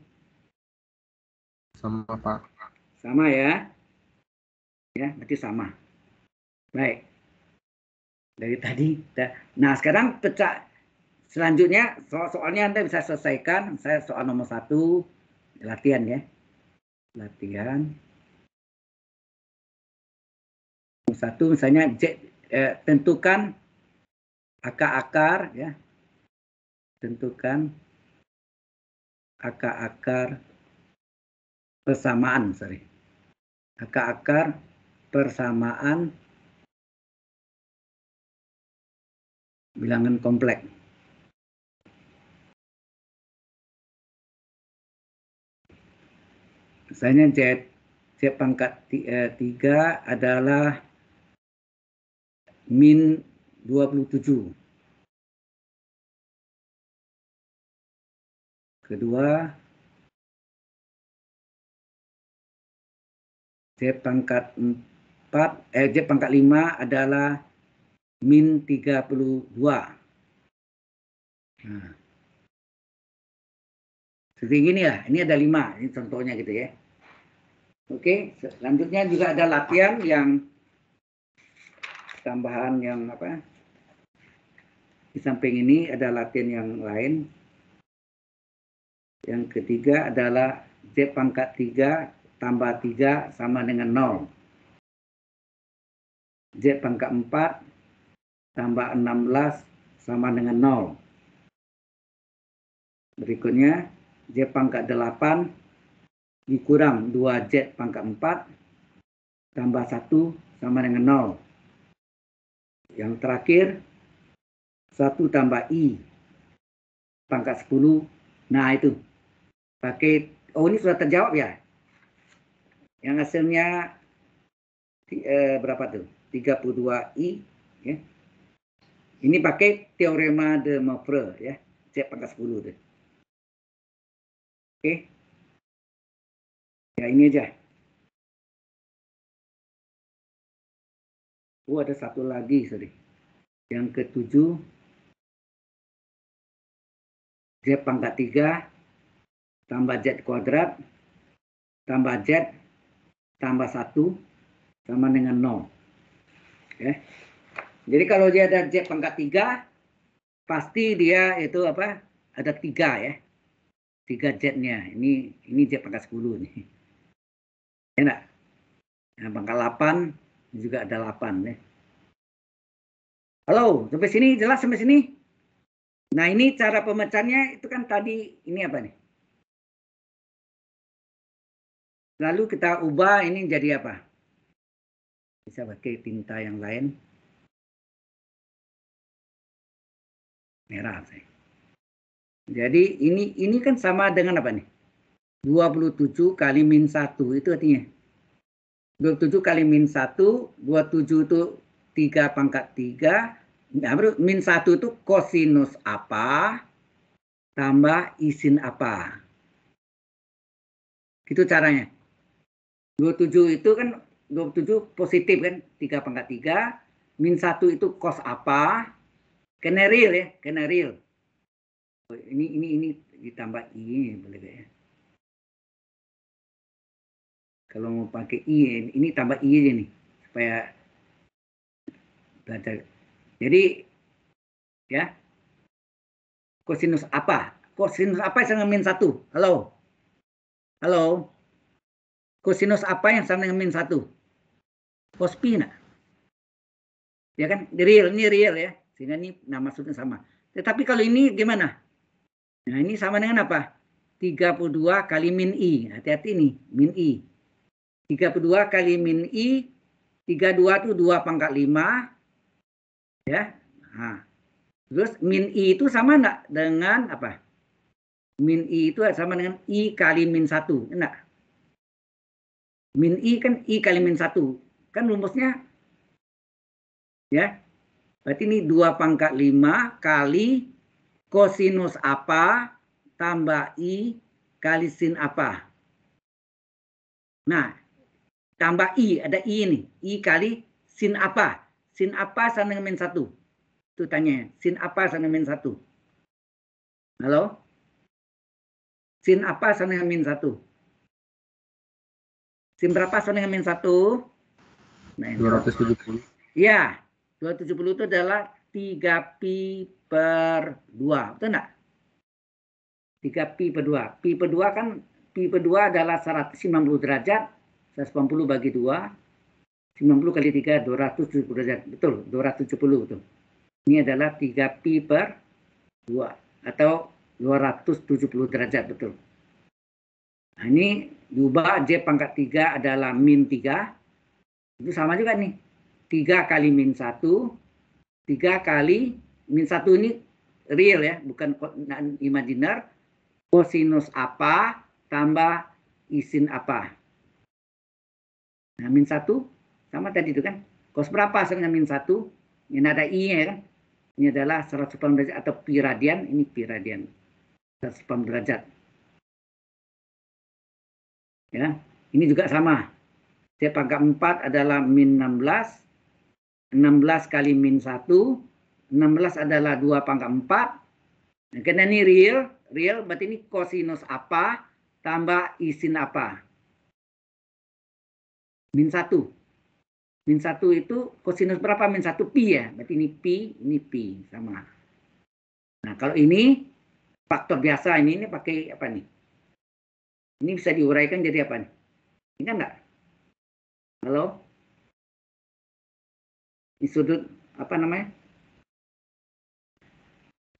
Sama, Pak. Sama ya? Ya, berarti sama. Baik dari tadi Nah sekarang pecah selanjutnya soal soalnya anda bisa selesaikan. Saya soal nomor satu latihan ya, latihan. Nomor satu misalnya J, eh, tentukan akar-akar ya, tentukan akar-akar persamaan sorry, akar-akar persamaan bilangan kompleks. Misalnya Z, Z pangkat 3 eh, adalah min 27. Kedua, Z pangkat 4, eh Z pangkat 5 adalah min 32. Nah. Seperti ini ya, ini ada lima, ini contohnya gitu ya. Oke, selanjutnya juga ada latihan yang tambahan yang apa? Di samping ini ada latihan yang lain. Yang ketiga adalah Z pangkat 3 tambah 3 sama dengan 0. Z pangkat 4 tambah 16 sama dengan 0. Berikutnya, Z pangkat 8 dikurang 2Z pangkat 4 tambah 1 sama dengan 0. Yang terakhir, 1 tambah I pangkat 10. Nah, itu. Pakai, oh ini sudah terjawab ya? Yang hasilnya eh, berapa tuh? 32I. Ya. Ini pakai teorema de Moivre ya. Saya pangkat 10 tuh. Oke. Ya ini aja. Oh ada satu lagi, sorry. Yang ketujuh. Z pangkat 3. Tambah Z kuadrat. Tambah Z. Tambah 1. Sama dengan 0. Oke. Okay. Jadi kalau dia ada jet pangkat tiga, pasti dia itu apa? Ada tiga ya. tiga jetnya. Ini ini Z pangkat 10 nih. Enak. Nah, pangkat 8 juga ada delapan ya. Halo, sampai sini jelas sampai sini? Nah, ini cara pemecahannya itu kan tadi ini apa nih? Lalu kita ubah ini jadi apa? Bisa pakai tinta yang lain. merah saya. Jadi ini ini kan sama dengan apa nih? 27 kali min 1 itu artinya 27 kali min 1, 27 itu 3 pangkat 3, nah, min 1 itu kosinus apa, tambah isin apa. Gitu caranya. 27 itu kan, 27 positif kan, 3 pangkat 3, min 1 itu kos apa, kena real ya, kena real. ini ini ini ditambah i boleh boleh ya. Kalau mau pakai i ya, ini tambah i aja nih supaya belajar. Jadi ya kosinus apa? Kosinus apa yang sama dengan satu? Halo, halo. Kosinus apa yang sama dengan min satu? Cos pi Ya kan? Real, ini real ya. Sehingga ini nama maksudnya sama. Tetapi kalau ini gimana? Nah ini sama dengan apa? 32 kali min i. Hati-hati nih, min i. 32 kali min i. 32 itu 2 pangkat 5. Ya. Nah. Terus min i itu sama enggak dengan apa? Min i itu sama dengan i kali min 1. Enggak? Min i kan i kali min 1. Kan rumusnya ya Berarti ini 2 pangkat 5 kali kosinus apa tambah I kali sin apa. Nah, tambah I, ada I ini. I kali sin apa. Sin apa sama dengan min 1. Itu tanya. Sin apa sama dengan min 1. Halo? Sin apa sama dengan min 1? Sin berapa sama dengan min 1? Nah, 270. Iya. 270 itu adalah 3 pi per 2. Betul enggak? 3 pi per 2. Pi per 2 kan pi per 2 adalah 190 derajat. 180 bagi 2. 90 kali 3 270 derajat. Betul, 270 itu. Ini adalah 3 pi per 2 atau 270 derajat betul. Nah, ini diubah J pangkat 3 adalah min 3. Itu sama juga nih. 3 kali min 1, 3 kali min 1 ini real ya, bukan imajiner, kosinus apa tambah isin apa. Nah, min 1 sama tadi itu kan. Kos berapa dengan min 1? Ini ada i ya kan. Ini adalah 180 derajat atau pi radian, ini pi radian. 180 derajat. Ya, ini juga sama. Setiap pangkat 4 adalah min 16, 16 kali min 1, 16 adalah 2 pangkat 4. Nah, Karena ini real, real berarti ini kosinus apa tambah isin apa. Min 1. Min 1 itu kosinus berapa? Min 1 pi ya. Berarti ini pi, ini pi sama. Nah, kalau ini faktor biasa ini ini pakai apa nih? Ini bisa diuraikan jadi apa nih? Ingat enggak? Halo? di sudut apa namanya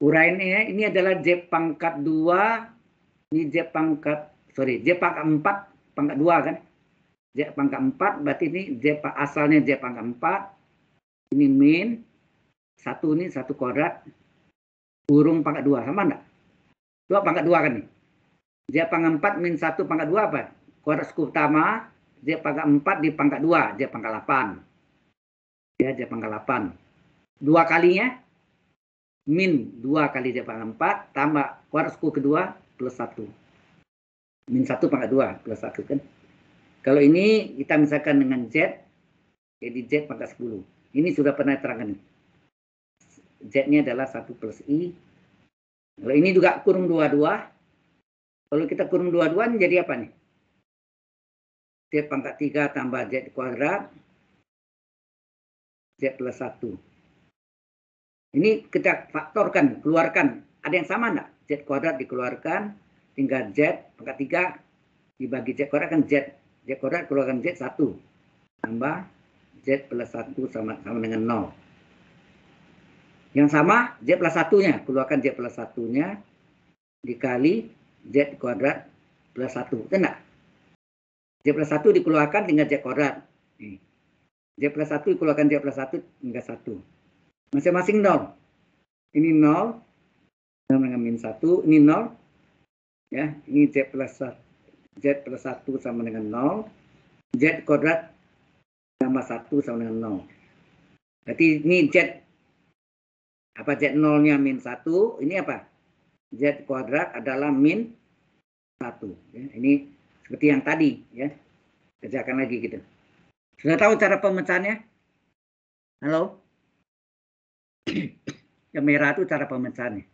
uraiannya ya ini adalah J pangkat 2 ini J pangkat sorry J pangkat 4 pangkat 2 kan J pangkat 4 berarti ini J asalnya J pangkat 4 ini min satu ini satu kuadrat burung pangkat 2 sama enggak 2 pangkat 2 kan nih J pangkat 4 min 1 pangkat 2 apa kuadrat utama J pangkat 4 di pangkat 2 J pangkat 8 ya dia pangkal 8. Dua kalinya min 2 kali dia pangkal 4 tambah kuarsku kedua plus 1. Min 1 pangkat 2 plus 1 kan. Kalau ini kita misalkan dengan Z, jadi Z pangkat 10. Ini sudah pernah terangkan. Z-nya adalah 1 plus I. Kalau ini juga kurung 22. Kalau kita kurung 22 jadi apa nih? Z pangkat 3 tambah Z kuadrat Z plus 1. Ini kita faktorkan, keluarkan. Ada yang sama enggak? Z kuadrat dikeluarkan, tinggal Z, pangkat 3 dibagi Z kuadrat kan Z. Z kuadrat keluarkan Z 1. Tambah Z plus 1 sama, sama dengan 0. Yang sama, Z plus 1-nya. Keluarkan Z plus 1-nya dikali Z kuadrat plus 1. Benar? Z plus 1 dikeluarkan tinggal Z kuadrat. Nih. J plus 1 dikeluarkan J plus 1 hingga 1. Masing-masing 0. Ini 0. Sama dengan min 1. Ini 0. Ya, ini Z plus 1. Z plus 1 sama dengan 0. Z kodrat sama 1 sama dengan 0. Berarti ini Z. Apa Z 0-nya min 1. Ini apa? Z kuadrat adalah min 1. Ya, ini seperti yang tadi. ya Kerjakan lagi gitu. Sudah tahu cara pemecahannya? Halo? Yang <clears throat> merah itu cara pemecahannya.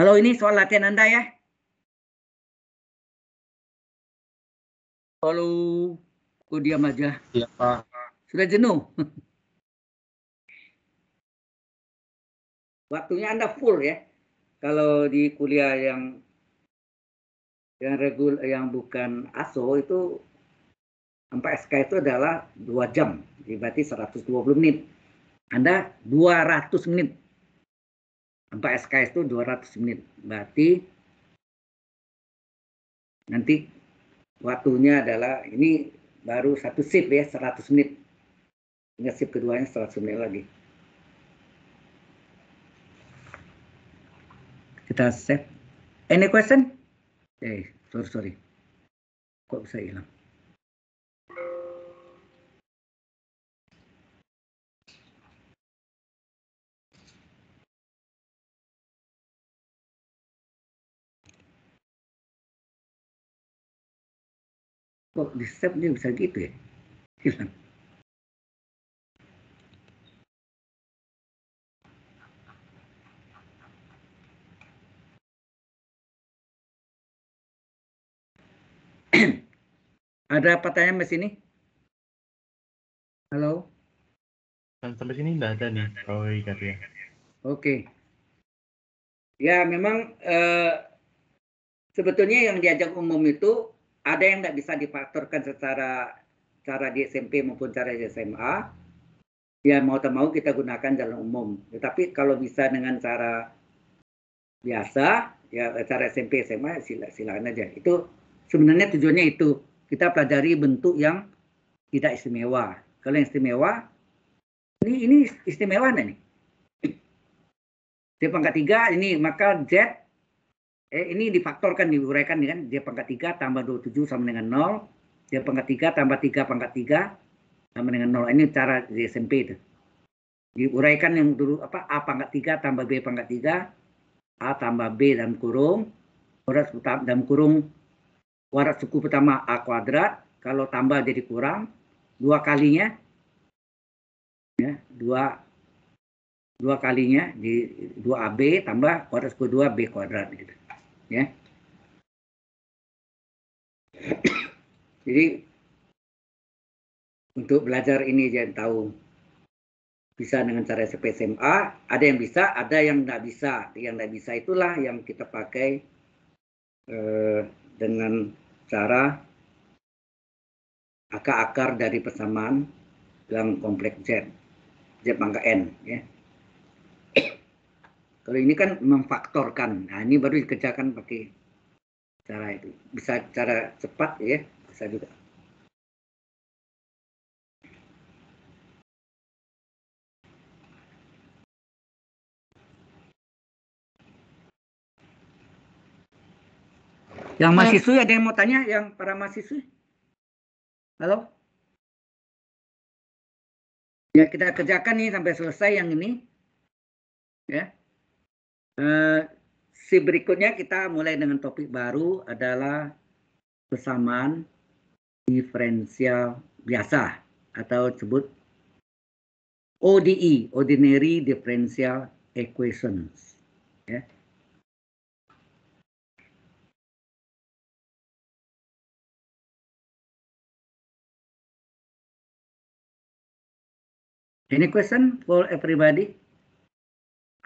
Halo, ini soal latihan Anda ya. Halo, kok oh, diam aja? Iya, Pak. Sudah jenuh? <laughs> Waktunya Anda full ya. Kalau di kuliah yang yang regul yang bukan ASO itu 4 SK itu adalah 2 jam, berarti 120 menit. Anda 200 menit. 4 SK itu 200 menit, berarti nanti waktunya adalah ini baru satu sip ya 100 menit. Ingat sip keduanya 100 menit lagi. Kita save. Any question? Eh, sorry, sorry. Kok bisa hilang? kok di step dia bisa gitu ya hilang <clears throat> Ada pertanyaan di ini? Halo? Sampai sini nggak ada nih, iya. Oke. Okay. Ya memang uh, sebetulnya yang diajak umum itu ada yang tidak bisa difaktorkan secara cara di SMP maupun cara di SMA, ya mau tak mau kita gunakan jalan umum. Tetapi kalau bisa dengan cara biasa, ya cara SMP SMA sila, silakan aja. Itu sebenarnya tujuannya itu kita pelajari bentuk yang tidak istimewa. Kalau yang istimewa, ini ini istimewa nih. Di pangkat tiga ini maka Z eh, ini difaktorkan diuraikan kan dia pangkat 3 tambah 27 sama dengan 0 dia pangkat 3 tambah 3 pangkat 3 sama dengan 0 ini cara di SMP itu diuraikan yang dulu apa A pangkat 3 tambah B pangkat 3 A tambah B dalam kurung waras dalam kurung waras suku pertama A kuadrat kalau tambah jadi kurang dua kalinya ya dua dua kalinya di 2AB tambah kuadrat kedua B kuadrat gitu ya. Jadi untuk belajar ini jangan tahu bisa dengan cara SPSMA, ada yang bisa, ada yang nggak bisa. Yang nggak bisa itulah yang kita pakai eh, dengan cara akar-akar dari persamaan dalam kompleks Z, Z pangkat N. Ya. Kalau ini kan memfaktorkan. Nah, ini baru dikerjakan pakai cara itu. Bisa cara cepat ya, bisa juga. Yang mahasiswa ya, ada yang mau tanya? Yang para mahasiswa? Halo? Ya kita kerjakan nih sampai selesai yang ini. Ya. Eh, si berikutnya kita mulai dengan topik baru adalah kesamaan diferensial biasa atau sebut ODE, Ordinary Differential Equations. Ya. Any question for everybody?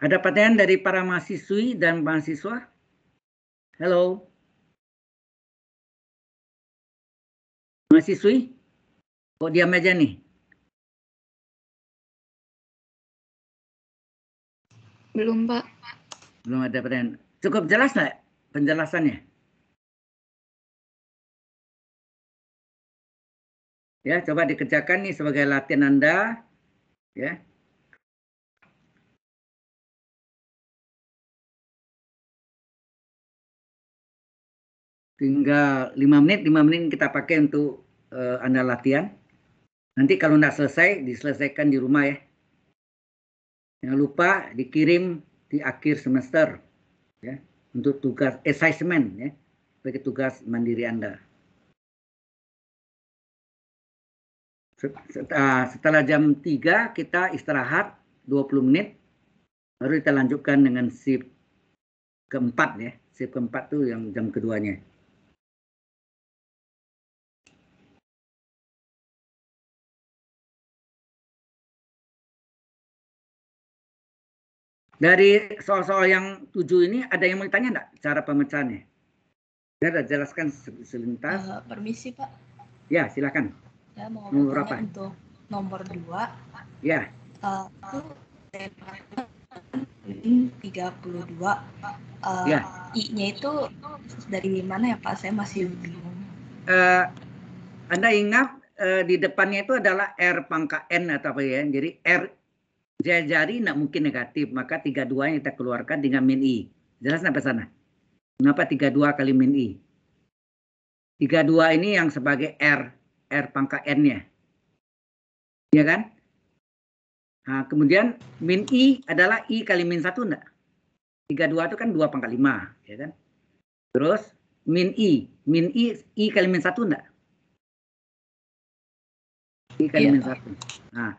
Ada pertanyaan dari para mahasiswi dan mahasiswa? Halo. Mahasiswi? Kok oh, diam aja nih? Belum, Pak. Belum ada pertanyaan. Cukup jelas nggak penjelasannya? Ya, coba dikerjakan nih sebagai latihan Anda. Ya, tinggal 5 menit 5 menit kita pakai untuk uh, anda latihan nanti kalau tidak selesai diselesaikan di rumah ya jangan lupa dikirim di akhir semester ya untuk tugas assessment ya sebagai tugas mandiri anda ah, setelah jam 3 kita istirahat 20 menit baru kita lanjutkan dengan sip keempat ya sip keempat tuh yang jam keduanya Dari soal-soal yang tujuh ini ada yang mau ditanya enggak cara pemecahannya? Saya sudah jelaskan sebentar. Uh, eh, permisi Pak. Ya silakan. Saya mau nomor berapa? Untuk nomor dua. Ya. Uh, eh, itu puluh dua. ya. I-nya itu dari mana ya Pak? Saya masih bingung. Uh, anda ingat uh, di depannya itu adalah R pangkat N atau apa ya? Jadi R jari jari tidak mungkin negatif, maka 32 yang kita keluarkan dengan min I. Jelas sampai sana? Mengapa dua kali min I? Tiga dua ini yang sebagai R, R pangkat N-nya. Ya kan? Nah, kemudian min I adalah I kali min 1 enggak? dua itu kan dua pangkat lima, ya kan? Terus min I, min I, I kali min satu enggak? I kali ya. min satu. Nah,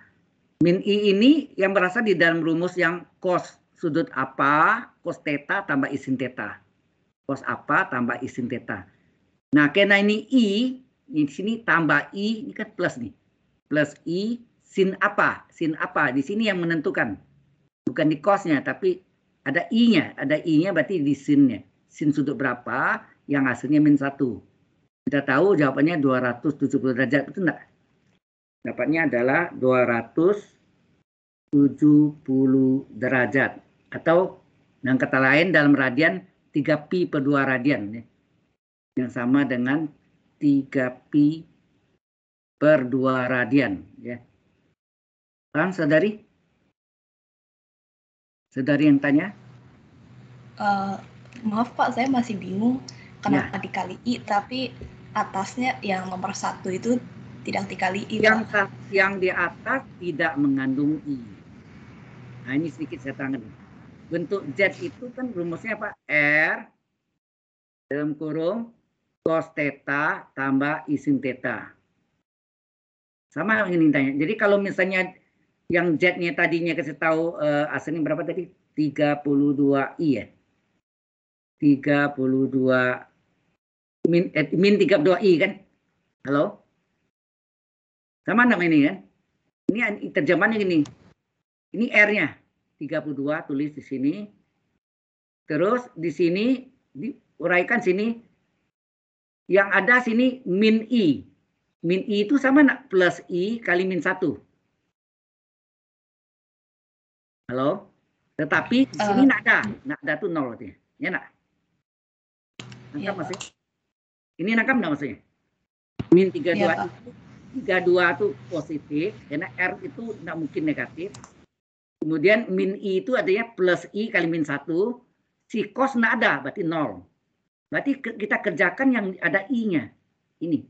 Min I ini yang berasal di dalam rumus yang cos sudut apa, cos teta tambah isin teta Cos apa tambah isin teta Nah, karena ini I, di sini tambah I, ini kan plus nih. Plus I, sin apa? Sin apa? Di sini yang menentukan. Bukan di cosnya, tapi ada I-nya. Ada I-nya berarti di sinnya. Sin sudut berapa yang hasilnya min satu. Kita tahu jawabannya 270 derajat, itu enggak? Dapatnya adalah 270 derajat atau dengan kata lain dalam radian 3 pi per 2 radian yang sama dengan 3 pi per 2 radian ya. Paham saudari? Saudari yang tanya? Uh, maaf Pak, saya masih bingung kenapa ya. dikali I tapi atasnya yang nomor satu itu tidak dikali I. Yang, yang di atas tidak mengandung I. Nah ini sedikit saya tangan. Bentuk Z itu kan rumusnya apa? R dalam kurung cos theta tambah I sin theta. Sama yang ditanya. tanya. Jadi kalau misalnya yang Z-nya tadinya kasih tahu uh, asalnya berapa tadi? 32 I ya? 32 min, eh, min 32 I kan? Halo? Sama enam ini ya. Ini terjemahannya gini. Ini R-nya 32 tulis di sini. Terus di sini diuraikan sini yang ada sini min i. Min i itu sama plus i kali min 1. Halo? Tetapi di sini uh, eh. nada, nada itu nol artinya. Ya nak? Nangkap masih? Iya, ini nangkap nggak maksudnya? Min 32 iya, itu 32 itu positif, karena R itu tidak mungkin negatif. Kemudian min I itu adanya plus I kali min 1. Si cos tidak ada, berarti 0. Berarti kita kerjakan yang ada I-nya. Ini.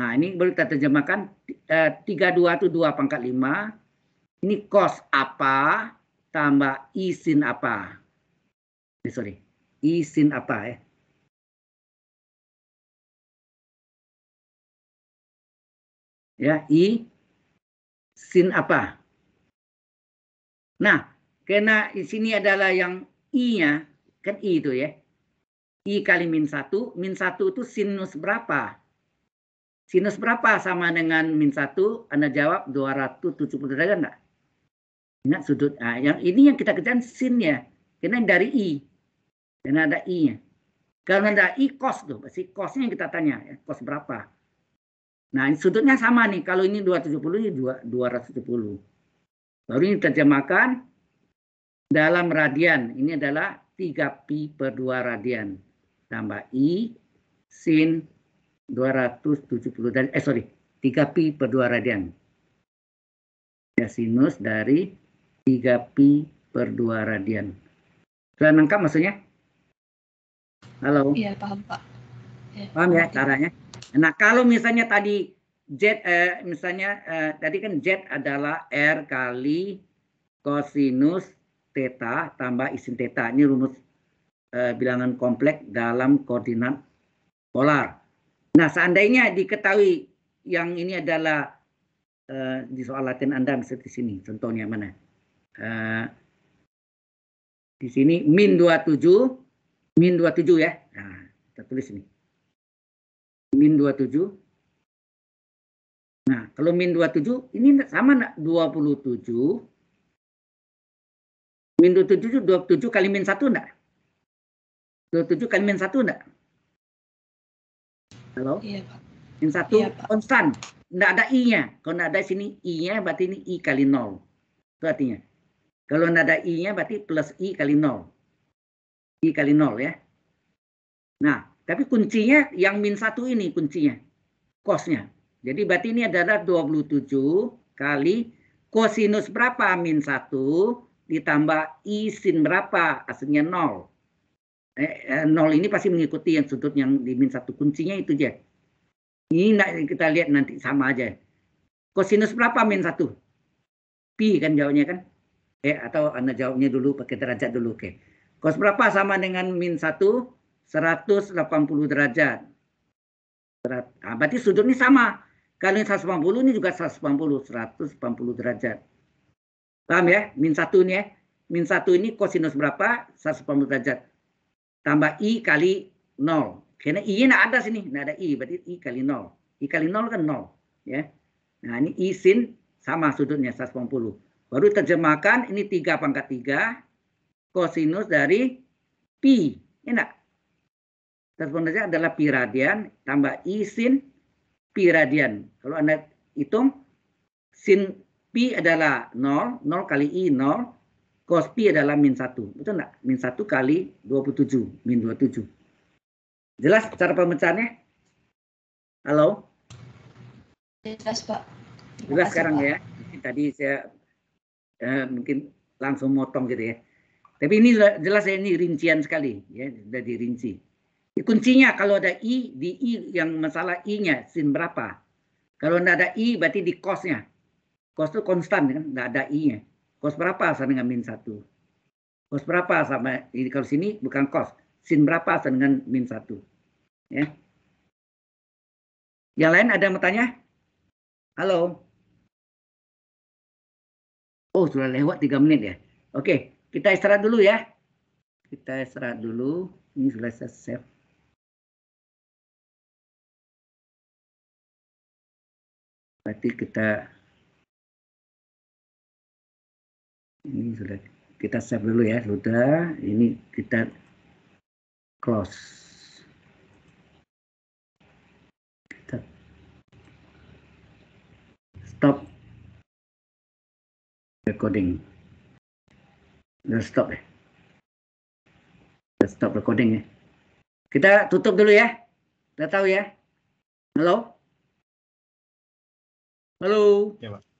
Nah, ini baru kita terjemahkan. 32 itu 2 pangkat 5. Ini cos apa tambah I sin apa. Ini eh, sorry. I sin apa ya. ya i sin apa nah karena di sini adalah yang i-nya kan i itu ya i kali min satu min satu itu sinus berapa sinus berapa sama dengan min satu anda jawab 270 derajat enggak ingat sudut nah, yang ini yang kita kerjakan sinnya karena yang dari i karena ada i-nya Karena ada i cos tuh pasti cosnya yang kita tanya ya, cos berapa Nah, sudutnya sama nih. Kalau ini 270, ini 270. Baru ini terjemahkan dalam radian. Ini adalah 3pi per 2 radian. Tambah I sin 270 dari, eh sorry, 3pi per 2 radian. Ya, sinus dari 3pi per 2 radian. Sudah lengkap maksudnya? Halo. Iya, paham Pak. Ya, paham ya caranya? Nah, kalau misalnya tadi Z, eh, misalnya eh, tadi kan Z adalah R kali kosinus theta tambah isin theta. Ini rumus eh, bilangan kompleks dalam koordinat polar. Nah, seandainya diketahui yang ini adalah eh, di soal Latin Anda bisa di sini, contohnya mana? Eh, di sini min 27, min 27 ya. Nah, kita tulis ini min 27. Nah, kalau min 27 ini sama enggak 27? Min 27 27 kali min 1 enggak? 27 kali min 1 enggak? Halo? Iya, Pak. Min 1 iya, Pak. konstan. Enggak ada i-nya. Kalau enggak ada sini i-nya berarti ini i kali 0. Itu artinya. Kalau enggak ada i-nya berarti plus i kali 0. i kali 0 ya. Nah, tapi kuncinya yang min satu ini kuncinya, kosnya. Jadi berarti ini adalah 27 kali kosinus berapa min satu ditambah i sin berapa aslinya nol Eh, 0 eh, ini pasti mengikuti yang sudut yang di min satu kuncinya itu aja. Ini kita lihat nanti sama aja. Kosinus berapa min satu Pi kan jawabnya kan? Eh atau Anda jawabnya dulu pakai derajat dulu oke. Okay. Kos berapa sama dengan min satu? 180 derajat. Nah, berarti sudut ini sama. Kalau ini 180 ini juga 180, 180 derajat. Paham ya? Min satu ini ya. Min satu ini kosinus berapa? 180 derajat. Tambah I kali 0. Karena I ini ada sini. Nah ada I, berarti I kali 0. I kali 0 kan 0. Ya. Nah ini I sin sama sudutnya 180. Baru terjemahkan ini 3 pangkat 3 kosinus dari pi. Enak transformasi adalah pi radian tambah i sin pi radian. Kalau Anda hitung sin pi adalah 0, 0 kali i 0, cos pi adalah min 1. Betul enggak? Min 1 kali 27, min 27. Jelas cara pemecahannya? Halo? Jelas, Pak. Jelas sekarang Pak. ya. Tadi saya eh, mungkin langsung motong gitu ya. Tapi ini jelas ya, ini rincian sekali ya, sudah dirinci. Kuncinya kalau ada I, di I yang masalah I-nya, sin berapa. Kalau tidak ada I, berarti di cos-nya. Cos itu konstan, kan? Tidak ada I-nya. Cos berapa sama dengan min 1? Cos berapa sama, ini kalau sini bukan cos. Sin berapa sama dengan min 1? Ya. Yang lain ada yang bertanya? Halo? Oh, sudah lewat 3 menit ya. Oke, kita istirahat dulu ya. Kita istirahat dulu. Ini selesai saya save. berarti kita ini sudah kita save dulu ya sudah ini kita close kita stop recording udah stop ya udah stop recording ya kita tutup dulu ya udah tahu ya halo Halo. Ya, Pak.